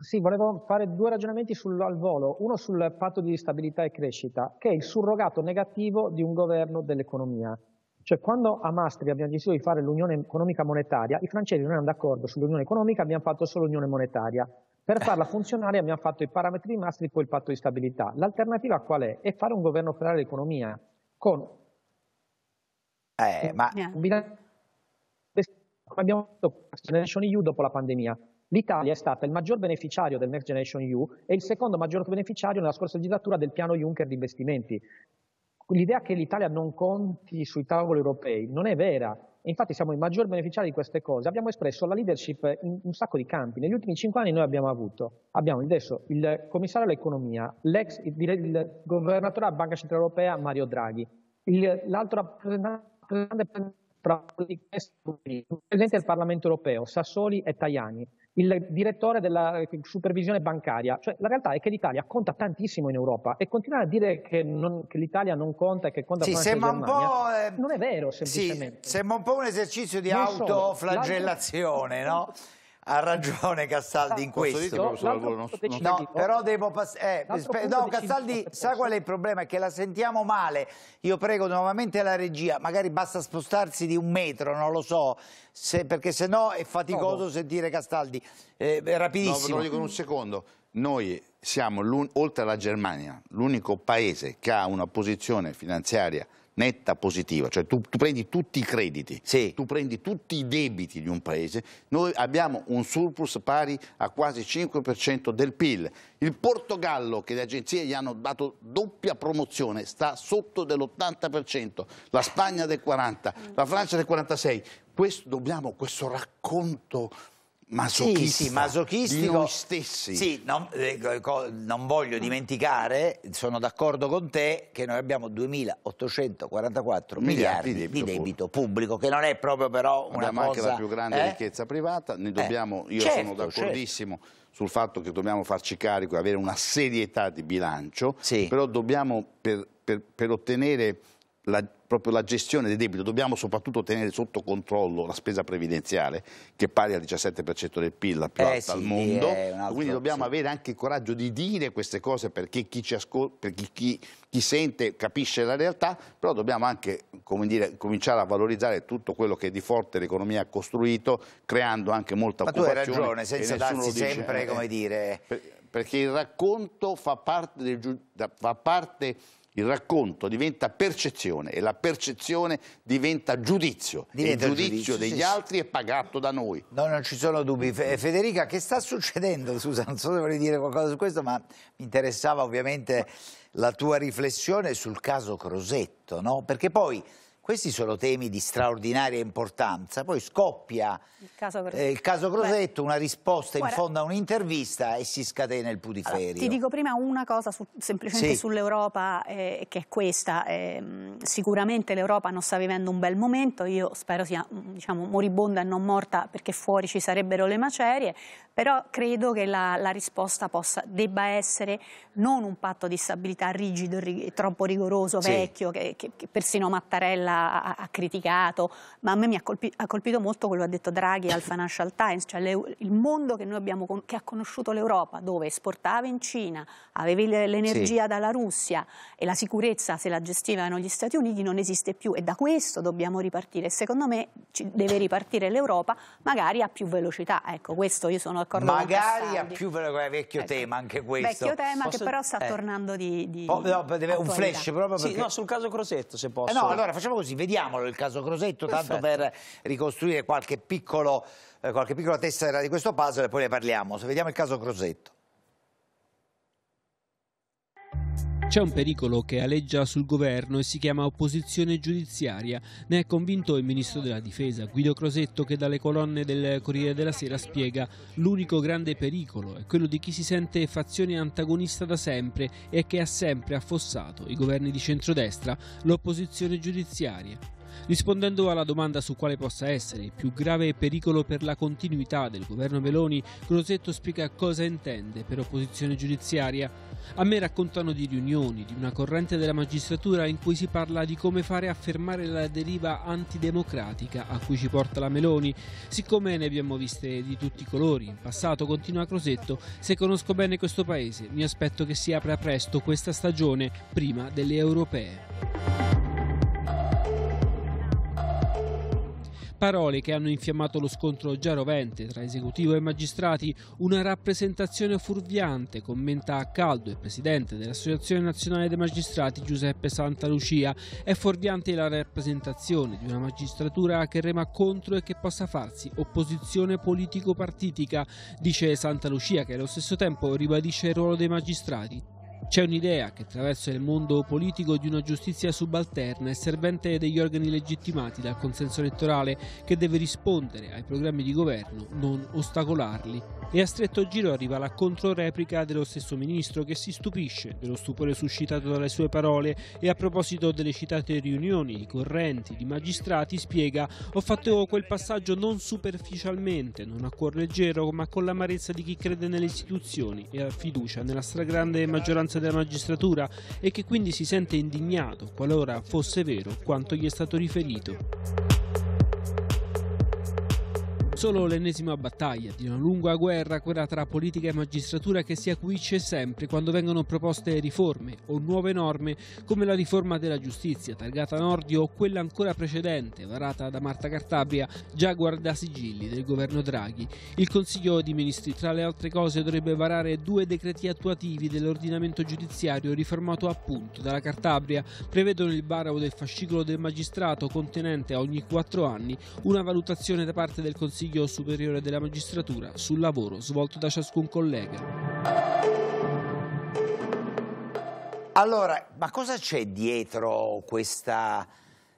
Sì, volevo fare due ragionamenti sul, al volo. Uno sul patto di stabilità e crescita, che è il surrogato negativo di un governo dell'economia. Cioè, quando a Maastricht abbiamo deciso di fare l'unione economica monetaria, i francesi non erano d'accordo sull'unione economica, abbiamo fatto solo l'unione monetaria. Per farla eh. funzionare abbiamo fatto i parametri di Maastricht, e poi il patto di stabilità. L'alternativa qual è? È fare un governo federale dell'economia con... Eh, ma... Yeah come abbiamo visto con Next Generation EU dopo la pandemia. L'Italia è stata il maggior beneficiario del Next Generation EU e il secondo maggior beneficiario nella scorsa legislatura del piano Juncker di investimenti. L'idea che l'Italia non conti sui tavoli europei non è vera. Infatti siamo i maggior beneficiari di queste cose. Abbiamo espresso la leadership in un sacco di campi. Negli ultimi cinque anni noi abbiamo avuto, abbiamo adesso il commissario all'economia, l'ex il, il governatore della Banca Centrale Europea Mario Draghi, l'altro rappresentante fra presente al Parlamento europeo, Sassoli e Tajani, il direttore della supervisione bancaria. Cioè, la realtà è che l'Italia conta tantissimo in Europa e continuare a dire che, non, che l'Italia non conta e che conta sì, sembra un po', eh, non è vero semplicemente. Sì, sembra un po' un esercizio di non autoflagellazione, so, no? ha ragione Castaldi in questo. No, non, non, no, però devo passare. Eh, no, Castaldi, sa qual è il problema? È che la sentiamo male. Io prego nuovamente la regia, magari basta spostarsi di un metro, non lo so, se, perché sennò è faticoso no, sentire Castaldi. Eh, rapidissimo. No, lo dico in un secondo. Noi siamo, oltre alla Germania, l'unico paese che ha una posizione finanziaria netta positiva, cioè tu, tu prendi tutti i crediti, sì. tu prendi tutti i debiti di un paese, noi abbiamo un surplus pari a quasi 5% del PIL. Il Portogallo, che le agenzie gli hanno dato doppia promozione, sta sotto dell'80%, la Spagna del 40%, la Francia del 46%. Questo, dobbiamo questo racconto masochista, sì, sì, masochistico. di noi stessi. Sì, non, eh, non, voglio dimenticare, sono d'accordo con te, che noi abbiamo 2.844 miliardi, miliardi di, debito, di debito pubblico. pubblico, che non è proprio però una abbiamo cosa... Abbiamo anche la più grande eh? ricchezza privata, ne eh, dobbiamo, io certo, sono certo. d'accordissimo certo. sul fatto che dobbiamo farci carico e avere una serietà di bilancio, sì. però dobbiamo per, per, per ottenere la, proprio la gestione del debito, dobbiamo soprattutto tenere sotto controllo la spesa previdenziale che è pari al 17% del PIL, la più eh alta sì, al mondo, quindi dobbiamo sì. avere anche il coraggio di dire queste cose perché chi, perché chi, chi sente capisce la realtà, però dobbiamo anche dire, cominciare a valorizzare tutto quello che di forte l'economia ha costruito creando anche molta Ma occupazione. Ma tu hai ragione, senza darsi sempre, eh, come eh. dire... Per, perché il racconto fa parte, del, fa parte il racconto diventa percezione e la percezione diventa giudizio. Diventa e il giudizio, giudizio degli sì. altri è pagato da noi. No, non ci sono dubbi. Federica, che sta succedendo? Scusa, non so se vorrei dire qualcosa su questo, ma mi interessava ovviamente la tua riflessione sul caso Crosetto, no? Perché poi questi sono temi di straordinaria importanza. Poi scoppia il caso Crosetto, eh, il caso Crosetto una risposta in fondo a un'intervista e si scatena il putiferio. Allora, ti dico prima una cosa su, semplicemente sì. sull'Europa, eh, che è questa. Eh, sicuramente l'Europa non sta vivendo un bel momento, io spero sia mm, diciamo, moribonda e non morta perché fuori ci sarebbero le macerie, però credo che la, la risposta possa, debba essere non un patto di stabilità rigido, rig troppo rigoroso, vecchio, che, che, che persino Mattarella ha, criticato, ma a me mi ha, colpi, ha, colpito molto quello che ha detto Draghi al Financial Times, cioè le, il mondo che, noi abbiamo, che ha conosciuto l'Europa, dove esportava in Cina, avevi l'energia sì. dalla Russia e la sicurezza se la gestivano gli Stati Uniti non esiste più e da questo dobbiamo ripartire. Secondo me deve ripartire l'Europa magari a più velocità, ecco questo io sono d'accordo con Magari a più velocità, vecchio ecco. tema anche questo. Vecchio tema Posso... che però sta eh. tornando di... di oh, no, un flash proprio perché... Sì, no, sul caso Crosetto se posso. Eh no, allora facciamo così così vediamolo il caso Crosetto, Perfetto. tanto per ricostruire qualche, piccolo, eh, qualche piccola testa di questo puzzle e poi ne parliamo. Se vediamo il caso Crosetto. C'è un pericolo che aleggia sul governo e si chiama opposizione giudiziaria. Ne è convinto il ministro della difesa Guido Crosetto che dalle colonne del Corriere della Sera spiega l'unico grande pericolo è quello di chi si sente fazione antagonista da sempre e che ha sempre affossato i governi di centrodestra, l'opposizione giudiziaria rispondendo alla domanda su quale possa essere il più grave pericolo per la continuità del governo Meloni, Crosetto spiega cosa intende per opposizione giudiziaria. A me raccontano di riunioni, di una corrente della magistratura in cui si parla di come fare a fermare la deriva antidemocratica a cui ci porta la Meloni. Siccome ne abbiamo viste di tutti i colori in passato, continua Crosetto, se conosco bene questo paese mi aspetto che si apra presto questa stagione prima delle europee. Parole che hanno infiammato lo scontro già rovente tra esecutivo e magistrati, una rappresentazione furviante, commenta a caldo il presidente dell'Associazione Nazionale dei Magistrati Giuseppe Santa Lucia. È fuorviante la rappresentazione di una magistratura che rema contro e che possa farsi opposizione politico-partitica, dice Santa Lucia che allo stesso tempo ribadisce il ruolo dei magistrati c'è un'idea che attraverso il mondo politico di una giustizia subalterna e servente degli organi legittimati dal consenso elettorale che deve rispondere ai programmi di governo, non ostacolarli. E a stretto giro arriva la controreplica dello stesso ministro che si stupisce dello stupore suscitato dalle sue parole e a proposito delle citate riunioni di correnti, di magistrati, spiega ho fatto quel passaggio non superficialmente, non a cuor leggero, ma con l'amarezza di chi crede nelle istituzioni e ha fiducia nella stragrande maggioranza ordinanze della magistratura e che quindi si sente indignato qualora fosse vero quanto gli è stato riferito. Solo l'ennesima battaglia di una lunga guerra, quella tra politica e magistratura che si acuisce sempre quando vengono proposte riforme o nuove norme come la riforma della giustizia targata Nordio o quella ancora precedente varata da Marta Cartabria già guardasigilli del governo Draghi. Il Consiglio dei Ministri tra le altre cose dovrebbe varare due decreti attuativi dell'ordinamento giudiziario riformato appunto dalla Cartabria, prevedono il varavo del fascicolo del magistrato contenente ogni quattro anni una valutazione da parte del Consiglio Consiglio Superiore della Magistratura sul lavoro svolto da ciascun collega. Allora, ma cosa c'è dietro questa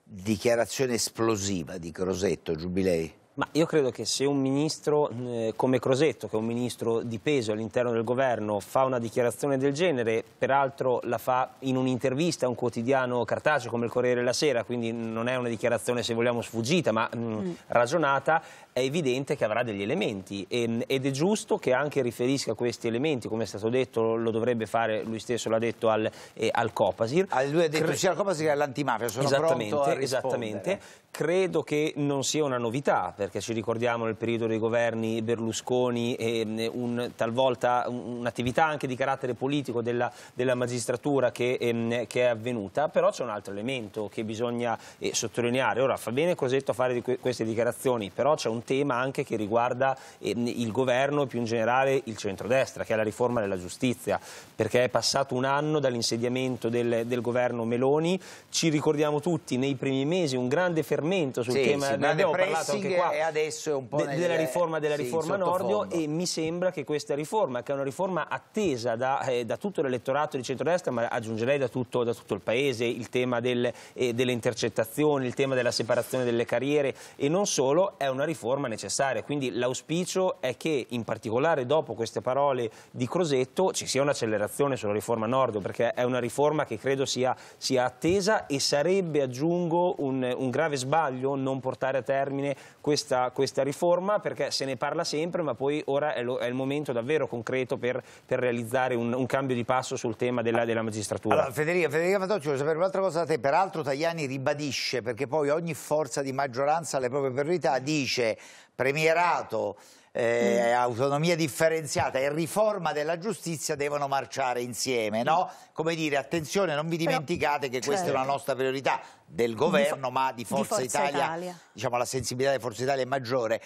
dichiarazione esplosiva di Crosetto Giubilei? Ma io credo che se un ministro eh, come Crosetto, che è un ministro di peso all'interno del governo, fa una dichiarazione del genere, peraltro la fa in un'intervista a un quotidiano cartaceo come il Corriere della Sera, quindi non è una dichiarazione se vogliamo sfuggita, ma mh, mm, mm. ragionata, è evidente che avrà degli elementi e, ed è giusto che anche riferisca questi elementi, come è stato detto lo dovrebbe fare, lui stesso l'ha detto al, eh, al Copasir. Ah, lui ha detto Cre sia al Copasir che all'antimafia, sono esattamente, Esattamente, credo che non sia una novità, perché perché ci ricordiamo nel periodo dei governi Berlusconi eh, un, talvolta un'attività anche di carattere politico della, della magistratura che, ehm, che, è avvenuta, però c'è un altro elemento che bisogna eh, sottolineare. Ora fa bene Crosetto a fare queste dichiarazioni, però c'è un tema anche che riguarda ehm, il governo e più in generale il centrodestra, che è la riforma della giustizia, perché è passato un anno dall'insediamento del, del, governo Meloni, ci ricordiamo tutti nei primi mesi un grande fermento sul sì, tema, sì, ne abbiamo parlato anche qua, e adesso è un po' de, nelle... della riforma, della sì, riforma Nordio e mi sembra che questa riforma, che è una riforma attesa da, eh, da tutto l'elettorato di centrodestra, ma aggiungerei da tutto, da tutto il paese, il tema del, eh, delle intercettazioni, il tema della separazione delle carriere e non solo, è una riforma necessaria. Quindi l'auspicio è che in particolare dopo queste parole di Crosetto ci sia un'accelerazione sulla riforma Nordio, perché è una riforma che credo sia, sia attesa e sarebbe, aggiungo, un, un grave sbaglio non portare a termine questa questa, questa, riforma perché se ne parla sempre ma poi ora è, lo, è il momento davvero concreto per, per realizzare un, un, cambio di passo sul tema della, della magistratura. Allora, Federica, Federica Fantocci, voglio sapere un'altra cosa da te, peraltro Tajani ribadisce perché poi ogni forza di maggioranza ha le proprie priorità, dice premierato, eh, mm. autonomia differenziata e riforma della giustizia devono marciare insieme, no? Mm. Come dire, attenzione, non vi dimenticate che questa certo. è una certo. nostra priorità del governo, ma di Forza, di Forza Italia, Italia, diciamo la sensibilità di Forza Italia è maggiore.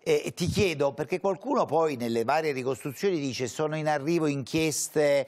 Eh, ti chiedo, perché qualcuno poi nelle varie ricostruzioni dice sono in arrivo inchieste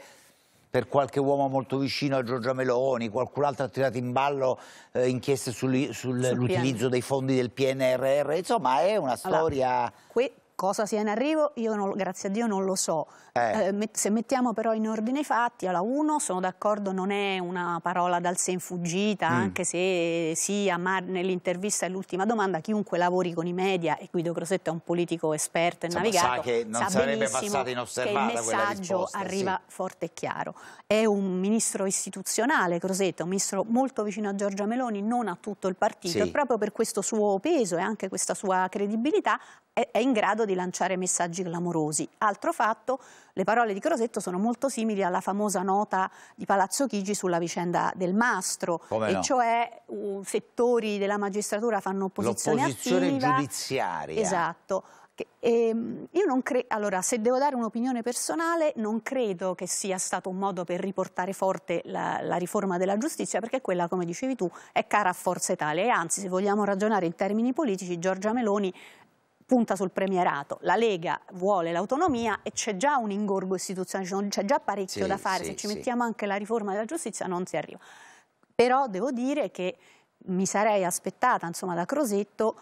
per qualche uomo molto vicino a Giorgia Meloni, qualcun altro ha tirato in ballo eh, inchieste sull'utilizzo sul sul dei fondi del PNRR, insomma è una storia... Allora, que Cosa sia in arrivo io non, grazie a Dio non lo so. Eh. Eh, met se mettiamo però in ordine i fatti, allora uno sono d'accordo non è una parola dal sé infuggita mm. anche se sia sì, nell'intervista è l'ultima domanda, chiunque lavori con i media e Guido Crosetto è un politico esperto e Insomma, navigato sa che non sa sarebbe passata inosservata che il messaggio arriva sì. forte e chiaro. È un ministro istituzionale Crosetto, un ministro molto vicino a Giorgia Meloni, non a tutto il partito sì. e proprio per questo suo peso e anche questa sua credibilità è in grado di lanciare messaggi clamorosi. Altro fatto, le parole di Crosetto sono molto simili alla famosa nota di Palazzo Chigi sulla vicenda del mastro, Come e no? cioè uh, settori della magistratura fanno opposizione L'opposizione giudiziaria. Esatto. Che, ehm, io non credo, allora, se devo dare un'opinione personale, non credo che sia stato un modo per riportare forte la, la riforma della giustizia, perché quella, come dicevi tu, è cara a Forza Italia. E anzi, se vogliamo ragionare in termini politici, Giorgia Meloni punta sul premierato, la Lega vuole l'autonomia e c'è già un ingorgo istituzionale, c'è già parecchio sì, da fare, sì, se ci mettiamo anche la riforma della giustizia non si arriva. Però devo dire che mi sarei aspettata insomma, da Crosetto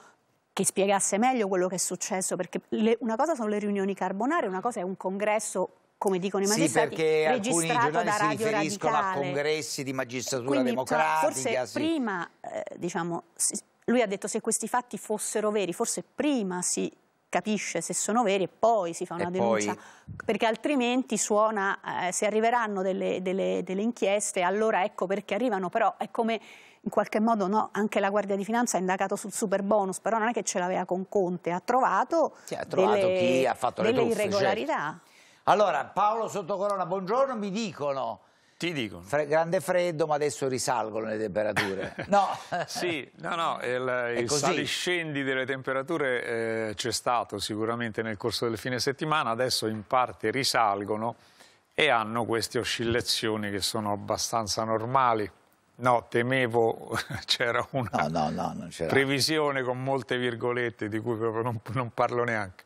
che spiegasse meglio quello che è successo, perché le, una cosa sono le riunioni carbonare, una cosa è un congresso come dicono i magistrati, sì, perché alcuni giornali si riferiscono radicale. a congressi di magistratura Quindi, democratica. Forse sì. prima, eh, diciamo, lui ha detto se questi fatti fossero veri, forse prima si capisce se sono veri e poi si fa una e denuncia, poi... perché altrimenti suona, eh, se arriveranno delle, delle, delle, inchieste, allora ecco perché arrivano, però è come in qualche modo no, anche la Guardia di Finanza ha indagato sul super bonus, però non è che ce l'aveva con Conte, ha trovato, sì, ha trovato delle, chi ha fatto delle le irregolarità. Certo. Allora, Paolo Sottocorona, buongiorno, mi dicono ti dicono. Fre grande freddo, ma adesso risalgono le temperature. (laughs) no. sì, no, no, il, il saliscendi delle temperature eh, c'è stato sicuramente nel corso del fine settimana, adesso in parte risalgono e hanno queste oscillazioni che sono abbastanza normali. No, temevo (laughs) c'era una no, no, no, previsione con molte virgolette di cui proprio non, non parlo neanche.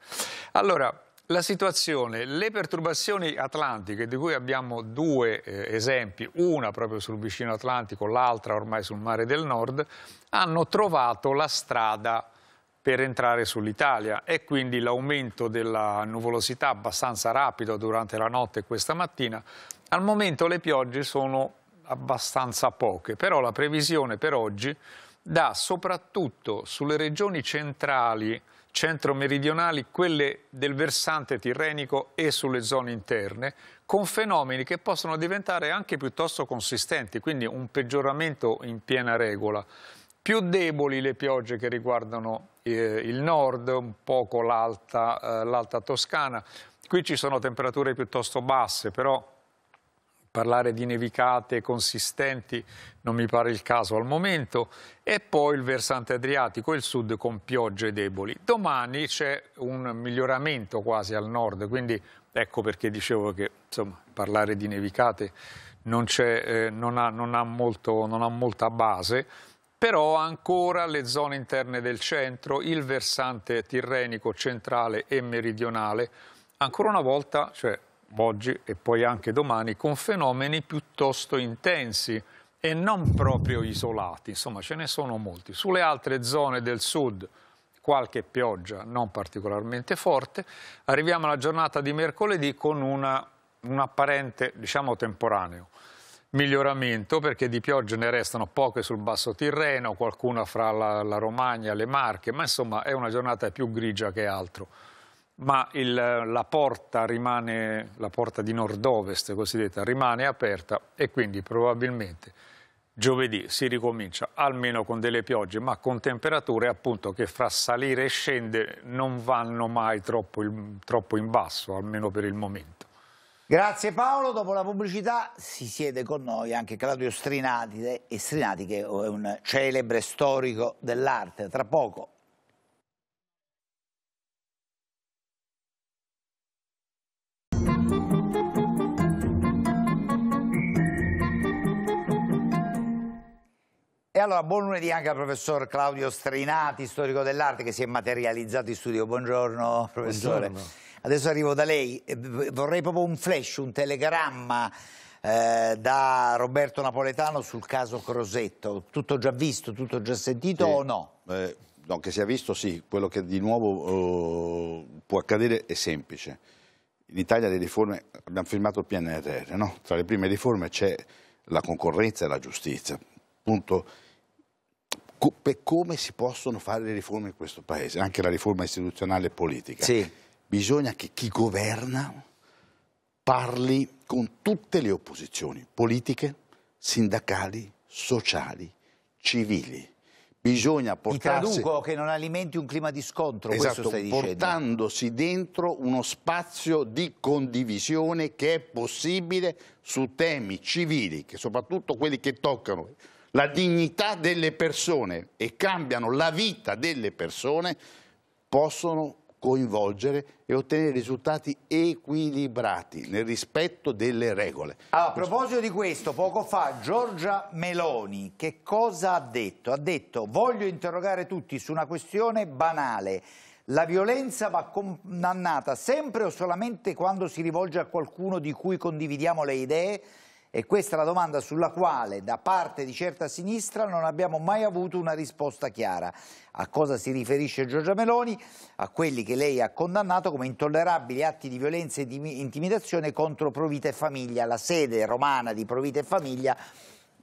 Allora, la situazione. Le perturbazioni atlantiche, di cui abbiamo due eh, esempi, una proprio sul vicino Atlantico, l'altra ormai sul mare del nord, hanno trovato la strada per entrare sull'Italia e quindi l'aumento della nuvolosità abbastanza rapido durante la notte e questa mattina. Al momento le piogge sono abbastanza poche, però la previsione per oggi dà soprattutto sulle regioni centrali centro-meridionali, quelle del versante tirrenico e sulle zone interne, con fenomeni che possono diventare anche piuttosto consistenti, quindi un peggioramento in piena regola. Più deboli le piogge che riguardano eh, il nord, un poco l'alta eh, Toscana. Qui ci sono temperature piuttosto basse, però parlare di nevicate consistenti non mi pare il caso al momento, e poi il versante adriatico e il sud con piogge deboli. Domani c'è un miglioramento quasi al nord, quindi ecco perché dicevo che insomma, parlare di nevicate non, eh, non, ha, non, ha molto, non ha molta base, però ancora le zone interne del centro, il versante tirrenico centrale e meridionale, ancora una volta, cioè oggi e poi anche domani, con fenomeni piuttosto intensi e non proprio isolati, insomma ce ne sono molti. Sulle altre zone del sud qualche pioggia non particolarmente forte, arriviamo alla giornata di mercoledì con una, un apparente, diciamo temporaneo, miglioramento perché di piogge ne restano poche sul basso Tirreno, qualcuna fra la, la Romagna e le Marche, ma insomma è una giornata più grigia che altro ma il, la porta rimane, la porta di nord-ovest cosiddetta, rimane aperta e quindi probabilmente giovedì si ricomincia almeno con delle piogge, ma con temperature appunto che fra salire e scende non vanno mai troppo, troppo in basso, almeno per il momento. Grazie Paolo, dopo la pubblicità si siede con noi anche Claudio Strinati, eh, Strinati che è un celebre storico dell'arte. Tra poco E allora buon lunedì anche al professor Claudio Strinati, storico dell'arte, che si è materializzato in studio. Buongiorno professore. Buongiorno. Adesso arrivo da lei, eh, vorrei proprio un flash, un telegramma eh, da Roberto Napoletano sul caso Crosetto. Tutto già visto, tutto già sentito sì. o no? Eh, no? Che sia visto sì, quello che di nuovo eh, può accadere è semplice. In Italia le riforme, abbiamo firmato il PNRR, no? tra le prime riforme c'è la concorrenza e la giustizia appunto per come si possono fare le riforme in questo paese, anche la riforma istituzionale e politica. Sì. Bisogna che chi governa parli con tutte le opposizioni, politiche, sindacali, sociali, civili. Bisogna portarsi... Ti traduco che non alimenti un clima di scontro, esatto, portandosi dentro uno spazio di condivisione che è possibile su temi civili, che soprattutto quelli che toccano la dignità delle persone e cambiano la vita delle persone, possono coinvolgere e ottenere risultati equilibrati nel rispetto delle regole. Ah, a proposito di questo, poco fa Giorgia Meloni che cosa ha detto? Ha detto voglio interrogare tutti su una questione banale. La violenza va condannata sempre o solamente quando si rivolge a qualcuno di cui condividiamo le idee? E questa è la domanda sulla quale da parte di certa sinistra non abbiamo mai avuto una risposta chiara. A cosa si riferisce Giorgia Meloni? A quelli che lei ha condannato come intollerabili atti di violenza e di intimidazione contro Provita e Famiglia, la sede romana di Provita e Famiglia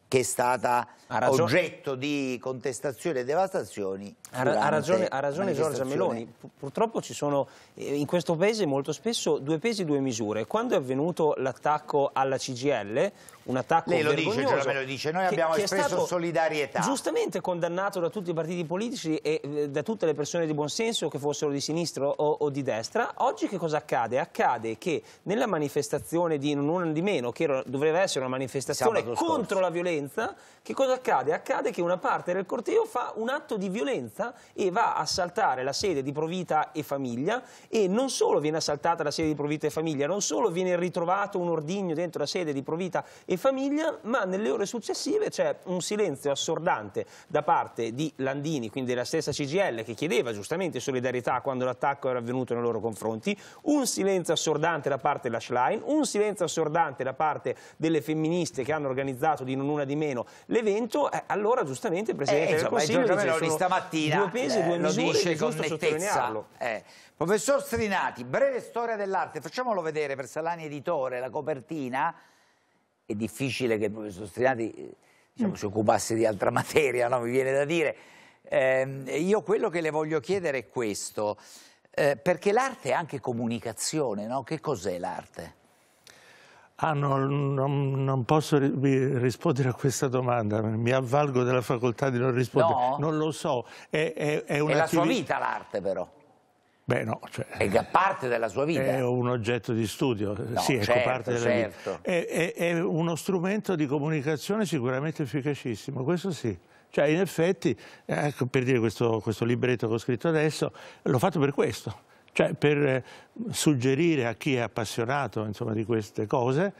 che è stata oggetto di contestazioni e devastazioni. Ha, ha, ragione, ha ragione Giorgia Meloni, purtroppo ci sono eh, in questo paese molto spesso due pesi e due misure. Quando è avvenuto l'attacco alla CGL un attacco Lei lo dice, me lo dice, noi che, abbiamo che espresso solidarietà. Giustamente condannato da tutti i partiti politici e eh, da tutte le persone di buonsenso che fossero di sinistra o, o, di destra. Oggi che cosa accade? Accade che nella manifestazione di non una di meno, che era, doveva essere una manifestazione contro la violenza, che cosa accade? Accade che una parte del corteo fa un atto di violenza e va a assaltare la sede di Provita e Famiglia e non solo viene assaltata la sede di Provita e Famiglia, non solo viene ritrovato un ordigno dentro la sede di Provita e Famiglia, famiglia, ma nelle ore successive c'è un silenzio assordante da parte di Landini, quindi della stessa CGL, che chiedeva giustamente solidarietà quando l'attacco era avvenuto nei loro confronti, un silenzio assordante da parte della Schlein, un silenzio assordante da parte delle femministe che hanno organizzato di non una di meno l'evento, eh, allora giustamente il Presidente eh, del Consiglio dice stamattina due pesi e eh, due eh, misure, dice con sottolinearlo. Eh, professor Strinati, breve storia dell'arte, facciamolo vedere per Salani Editore, la copertina è difficile che il professor Striati eh, diciamo, mm. si occupasse di altra (laughs) materia, no? mi viene da dire. Eh, io quello che le voglio chiedere è questo, eh, perché l'arte è anche comunicazione, no? che cos'è l'arte? Ah, non, non, non, posso rispondere a questa domanda, mi avvalgo della facoltà di non rispondere, no. non lo so. È, è, è, è la sua vita l'arte però. Beh, no, cioè, è parte della sua vita. È un oggetto di studio, no, sì, certo, è parte della certo. vita. È, è, è, uno strumento di comunicazione sicuramente efficacissimo, questo sì. Cioè, in effetti, ecco, per dire questo, questo libretto che ho scritto adesso, l'ho fatto per questo. Cioè, per eh, suggerire a chi è appassionato insomma, di queste cose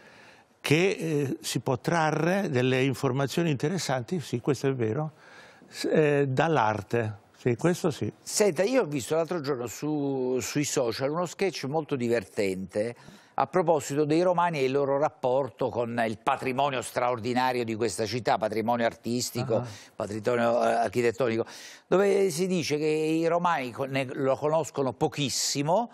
che eh, si può trarre delle informazioni interessanti, sì, questo è vero, eh, dall'arte sì, questo sì. Senta, io ho visto l'altro giorno su, sui social uno sketch molto divertente a proposito dei romani e il loro rapporto con il patrimonio straordinario di questa città, patrimonio artistico, uh ah. -huh. patrimonio eh, architettonico, dove si dice che i romani lo conoscono pochissimo,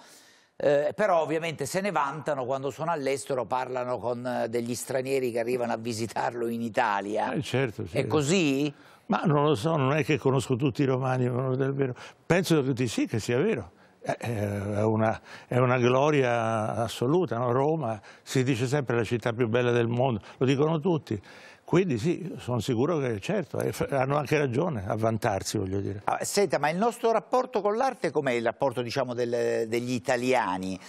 eh, però ovviamente se ne vantano quando sono all'estero, parlano con eh, degli stranieri che arrivano a visitarlo in Italia. Eh, certo, sì. È così? Ma non lo so, non è che conosco tutti i romani, Penso di sì che sia vero. È una, è una gloria assoluta, no? Roma si dice sempre la città più bella del mondo, lo dicono tutti. Quindi sì, sono sicuro che certo, hanno anche ragione a vantarsi, voglio dire. Ah, senta, ma il nostro rapporto con l'arte com'è il rapporto diciamo, del, degli italiani?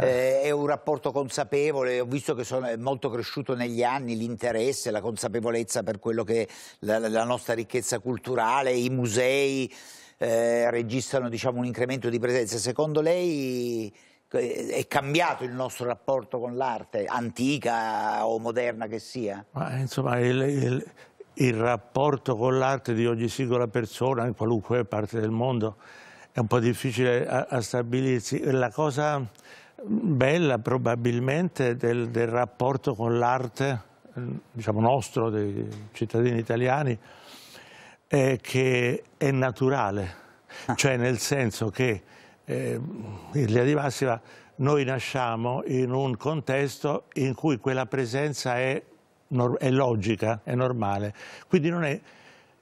Eh. eh, è un rapporto consapevole, ho visto che sono, è molto cresciuto negli anni l'interesse, la consapevolezza per quello che è la, la nostra ricchezza culturale, i musei eh, registrano diciamo, un incremento di presenza. Secondo lei eh, è cambiato il nostro rapporto con l'arte, antica o moderna che sia? Ma, insomma, il, il, il rapporto con l'arte di ogni singola persona in qualunque parte del mondo è un po' difficile a, a stabilirsi. La cosa bella probabilmente del, del rapporto con l'arte, diciamo nostro, dei cittadini italiani, è che è naturale, ah. cioè nel senso che eh, in linea di massima noi nasciamo in un contesto in cui quella presenza è, è logica, è normale, quindi non è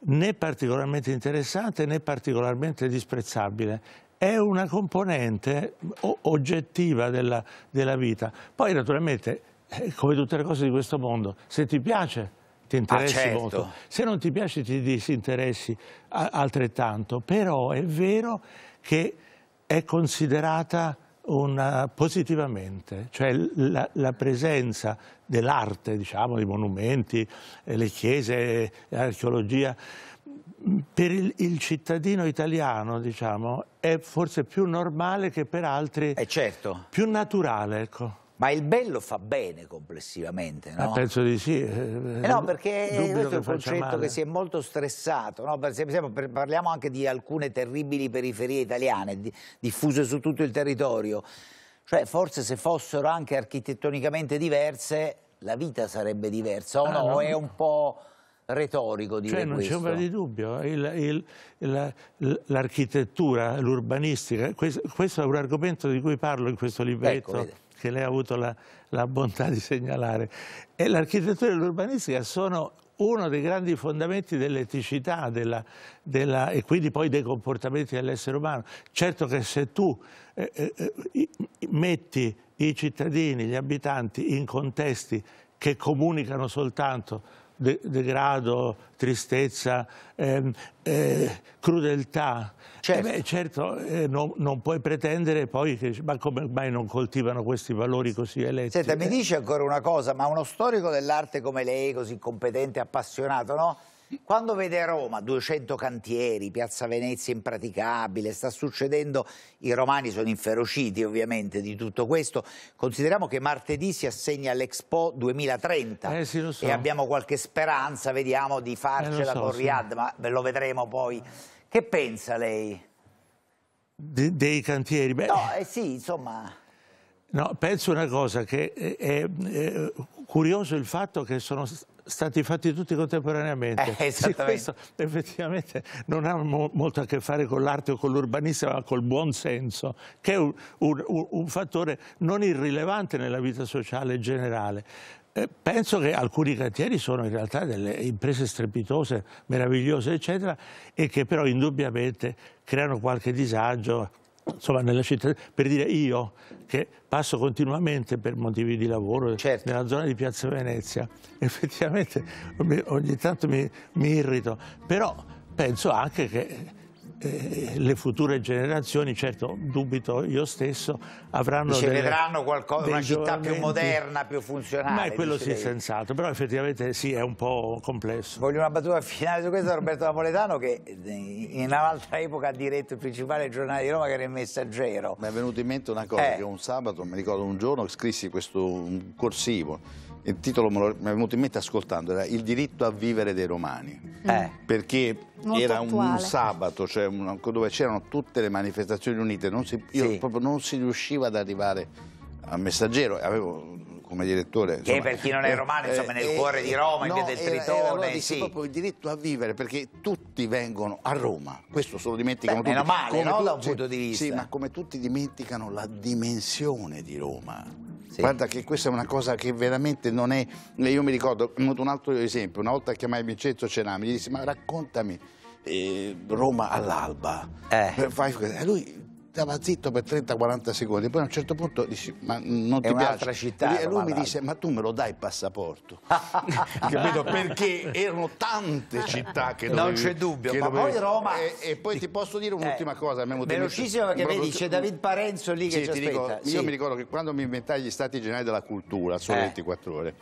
né particolarmente interessante né particolarmente disprezzabile, è una componente oggettiva della, della vita. Poi naturalmente, eh, come tutte le cose di questo mondo, se ti piace ti ah, interessi ah, certo. molto, se non ti piace ti disinteressi altrettanto, però è vero che è considerata una, positivamente, cioè la, la presenza dell'arte, diciamo, dei monumenti, eh, le chiese, l'archeologia, eh, per il, il, cittadino italiano, diciamo, è forse più normale che per altri. È eh, certo. Più naturale, ecco. Ma il bello fa bene complessivamente, no? Eh, penso di sì. Eh, eh no, perché questo è un concetto male. che si è molto stressato. No? Per esempio, parliamo anche di alcune terribili periferie italiane, diffuse su tutto il territorio. Cioè, forse se fossero anche architettonicamente diverse, la vita sarebbe diversa, o ah, no? no? È un po' retorico dire cioè, non c'è un di dubbio, eh? l'architettura, l'urbanistica, questo, questo, è un argomento di cui parlo in questo libretto ecco, che lei ha avuto la, la bontà di segnalare. l'architettura e l'urbanistica sono uno dei grandi fondamenti dell'eticità e quindi poi dei comportamenti dell'essere umano. Certo che se tu eh, eh, metti i cittadini, gli abitanti in contesti che comunicano soltanto de degrado, tristezza, ehm, eh, crudeltà. Certo, eh beh, certo eh, no, non puoi pretendere poi che ma come mai non coltivano questi valori così eletti. Senta, mi eh? dice ancora una cosa, ma uno storico dell'arte come lei, così competente e appassionato, no? Quando vede Roma 200 cantieri, Piazza Venezia impraticabile, sta succedendo, i romani sono inferociti ovviamente di tutto questo, consideriamo che martedì si assegna l'Expo 2030 eh, sì, so. e abbiamo qualche speranza, vediamo di farcela eh, so, con Riad, sì. ma lo vedremo poi. Che pensa lei? De dei cantieri? Beh. No, eh sì, insomma... No, penso una cosa, che è, è, è curioso il fatto che sono stati fatti tutti contemporaneamente. Eh, sì, questo effettivamente non ha mo molto a che fare con l'arte o con l'urbanistica, ma col buon senso, che è un, un, un fattore non irrilevante nella vita sociale generale. Eh, penso che alcuni cantieri sono in realtà delle imprese strepitose, meravigliose, eccetera, e che però indubbiamente creano qualche disagio, insomma, nella città, per dire io che passo continuamente per motivi di lavoro certo. nella zona di Piazza Venezia, (laughs) effettivamente ogni tanto mi, mi irrito, però penso anche che eh, eh, le future generazioni, certo dubito io stesso, avranno... Ci vedranno qualcosa, una città più moderna, più funzionale. Ma è quello sì, lei. senz'altro, però effettivamente sì, è un po' complesso. Voglio una battuta finale su questo da Roberto Napoletano che eh, in un'altra epoca ha diretto il principale giornale di Roma che era il Messaggero. Mi è venuto in mente una cosa, eh. che un sabato, mi ricordo un giorno, scrissi questo corsivo il titolo me lo, mi è venuto in mente ascoltando, era Il diritto a vivere dei romani, eh. eh. perché Molto era un, un, sabato cioè un, dove c'erano tutte le manifestazioni unite, non si, io sì. proprio non si riusciva ad arrivare al messaggero, avevo come direttore. Insomma, che per chi non è eh, romano, eh, insomma, nel eh, cuore di Roma, no, in via del Tritone. Era, allora sì. proprio il diritto a vivere, perché tutti vengono a Roma. Questo se lo dimenticano Beh, tutti. Meno male, come no, tu, da un punto di vista. Sì, ma come tutti dimenticano la dimensione di Roma. Sì. Guarda che questa è una cosa che veramente non è... Io mi ricordo, un altro esempio, una volta chiamai Vincenzo Cenami, gli dissi ma raccontami eh, Roma all'alba. Eh. E Lui stava zitto per 30-40 secondi, poi a un certo punto dici, ma non ti piace. Città, e lui mi disse, ma tu me lo dai il passaporto? (laughs) Capito? Perché erano tante città che dovevi... Non c'è dubbio, ma dovevi... poi Roma... E, e, poi ti posso dire un'ultima eh, cosa. Velocissimo perché vedi, c'è David Parenzo lì che sì, ci aspetta. Dico, sì. Io mi ricordo che quando mi inventai gli stati generali della cultura, solo eh. 24 ore,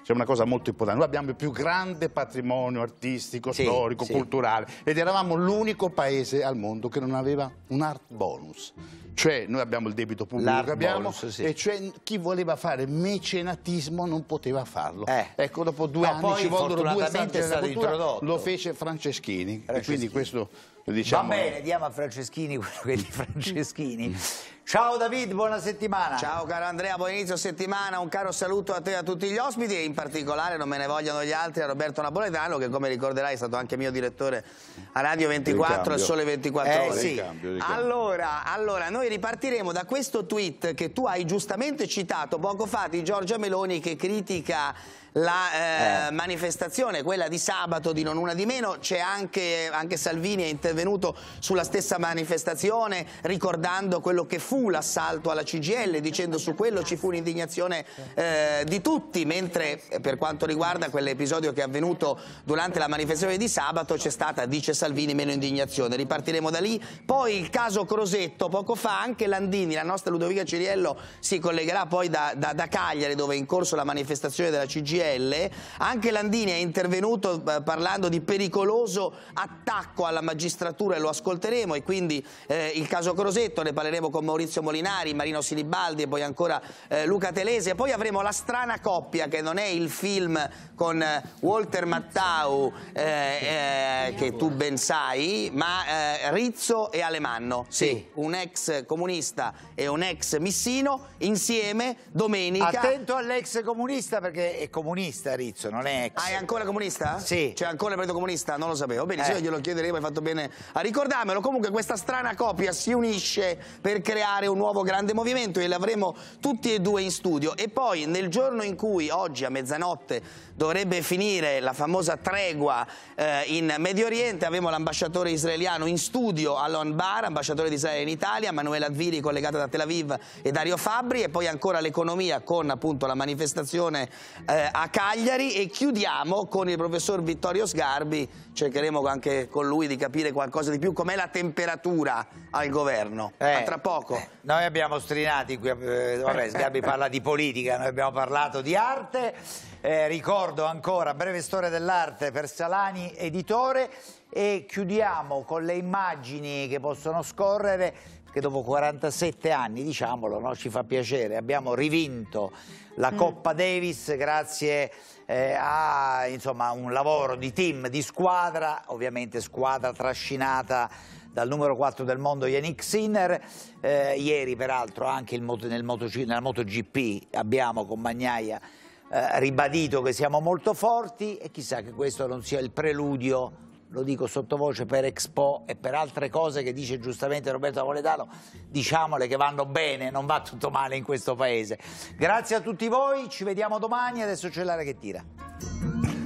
c'è cioè, una cosa molto importante. Noi abbiamo il più grande patrimonio artistico, sì, storico, sì. culturale ed eravamo l'unico paese al mondo che non aveva un art bonus. Cioè noi abbiamo il debito pubblico che abbiamo bonus, sì. e cioè chi voleva fare mecenatismo non poteva farlo. Eh. Ecco, dopo due no, anni ci vogliono due anni. della cultura, lo fece Franceschini, Franceschini. E quindi questo Diciamo... Va bene, diamo a Franceschini quello che è di Franceschini. Ciao David, buona settimana. Ciao caro Andrea, buon inizio settimana, un caro saluto a te e a tutti gli ospiti e in particolare non me ne vogliono gli altri a Roberto Napoletano che come ricorderai è stato anche mio direttore a Radio 24 al Sole 24 eh, Ore. Sì. Allora, allora, noi ripartiremo da questo tweet che tu hai giustamente citato poco fa di Giorgia Meloni che critica la eh, eh. manifestazione, quella di sabato di Non Una di Meno, c'è anche, anche, Salvini è intervenuto sulla stessa manifestazione ricordando quello che fu l'assalto alla CGL, dicendo su quello ci fu un'indignazione eh, di tutti, mentre per quanto riguarda quell'episodio che è avvenuto durante la manifestazione di sabato c'è stata, dice Salvini, meno indignazione. Ripartiremo da lì. Poi il caso Crosetto, poco fa anche Landini, la nostra Ludovica Ciriello si collegherà poi da, da, da Cagliari dove è in corso la manifestazione della CGL GL, anche Landini è intervenuto eh, parlando di pericoloso attacco alla magistratura e lo ascolteremo e quindi eh, il caso Crosetto, ne parleremo con Maurizio Molinari, Marino Sinibaldi e poi ancora eh, Luca Telese, poi avremo La strana coppia che non è il film con eh, Walter Mattau eh, eh, che tu ben sai, ma Rizzo e Alemanno, sì. un ex comunista e un ex missino insieme domenica. Attento all'ex comunista perché è comunista comunista Rizzo, non è ex. Ah, è ancora comunista? Sì. Cioè ancora il partito comunista? Non lo sapevo. Bene, eh. glielo chiederemo, hai fatto bene a ricordarmelo. Comunque questa strana coppia si unisce per creare un nuovo grande movimento e l'avremo tutti e due in studio. E poi nel giorno in cui oggi a mezzanotte dovrebbe finire la famosa tregua eh, in Medio Oriente, avremo l'ambasciatore israeliano in studio Alon Bar, ambasciatore di Israele in Italia, Manuela Zviri, collegata da Tel Aviv e Dario Fabri e poi ancora l'economia con appunto la manifestazione eh, a Cagliari e chiudiamo con il professor Vittorio Sgarbi, cercheremo anche con lui di capire qualcosa di più, com'è la temperatura al governo, eh, a tra poco. Eh, noi abbiamo strinati, qui, eh, vabbè Sgarbi parla di politica, noi abbiamo parlato di arte, eh, ricordo ancora breve storia dell'arte per Salani editore e chiudiamo con le immagini che possono scorrere che dopo 47 anni, diciamolo, no, ci fa piacere. Abbiamo rivinto la mm. Coppa mm. Davis grazie eh, a insomma, un lavoro di team, di squadra, ovviamente squadra trascinata dal numero 4 del mondo Yannick Sinner. Eh, ieri peraltro anche moto, nel moto, nella MotoGP abbiamo con Magnaia eh, ribadito che siamo molto forti e chissà che questo non sia il preludio lo dico sottovoce, per Expo e per altre cose che dice giustamente Roberto Napoletano, diciamole che vanno bene, non va tutto male in questo paese. Grazie a tutti voi, ci vediamo domani, adesso c'è l'area che tira.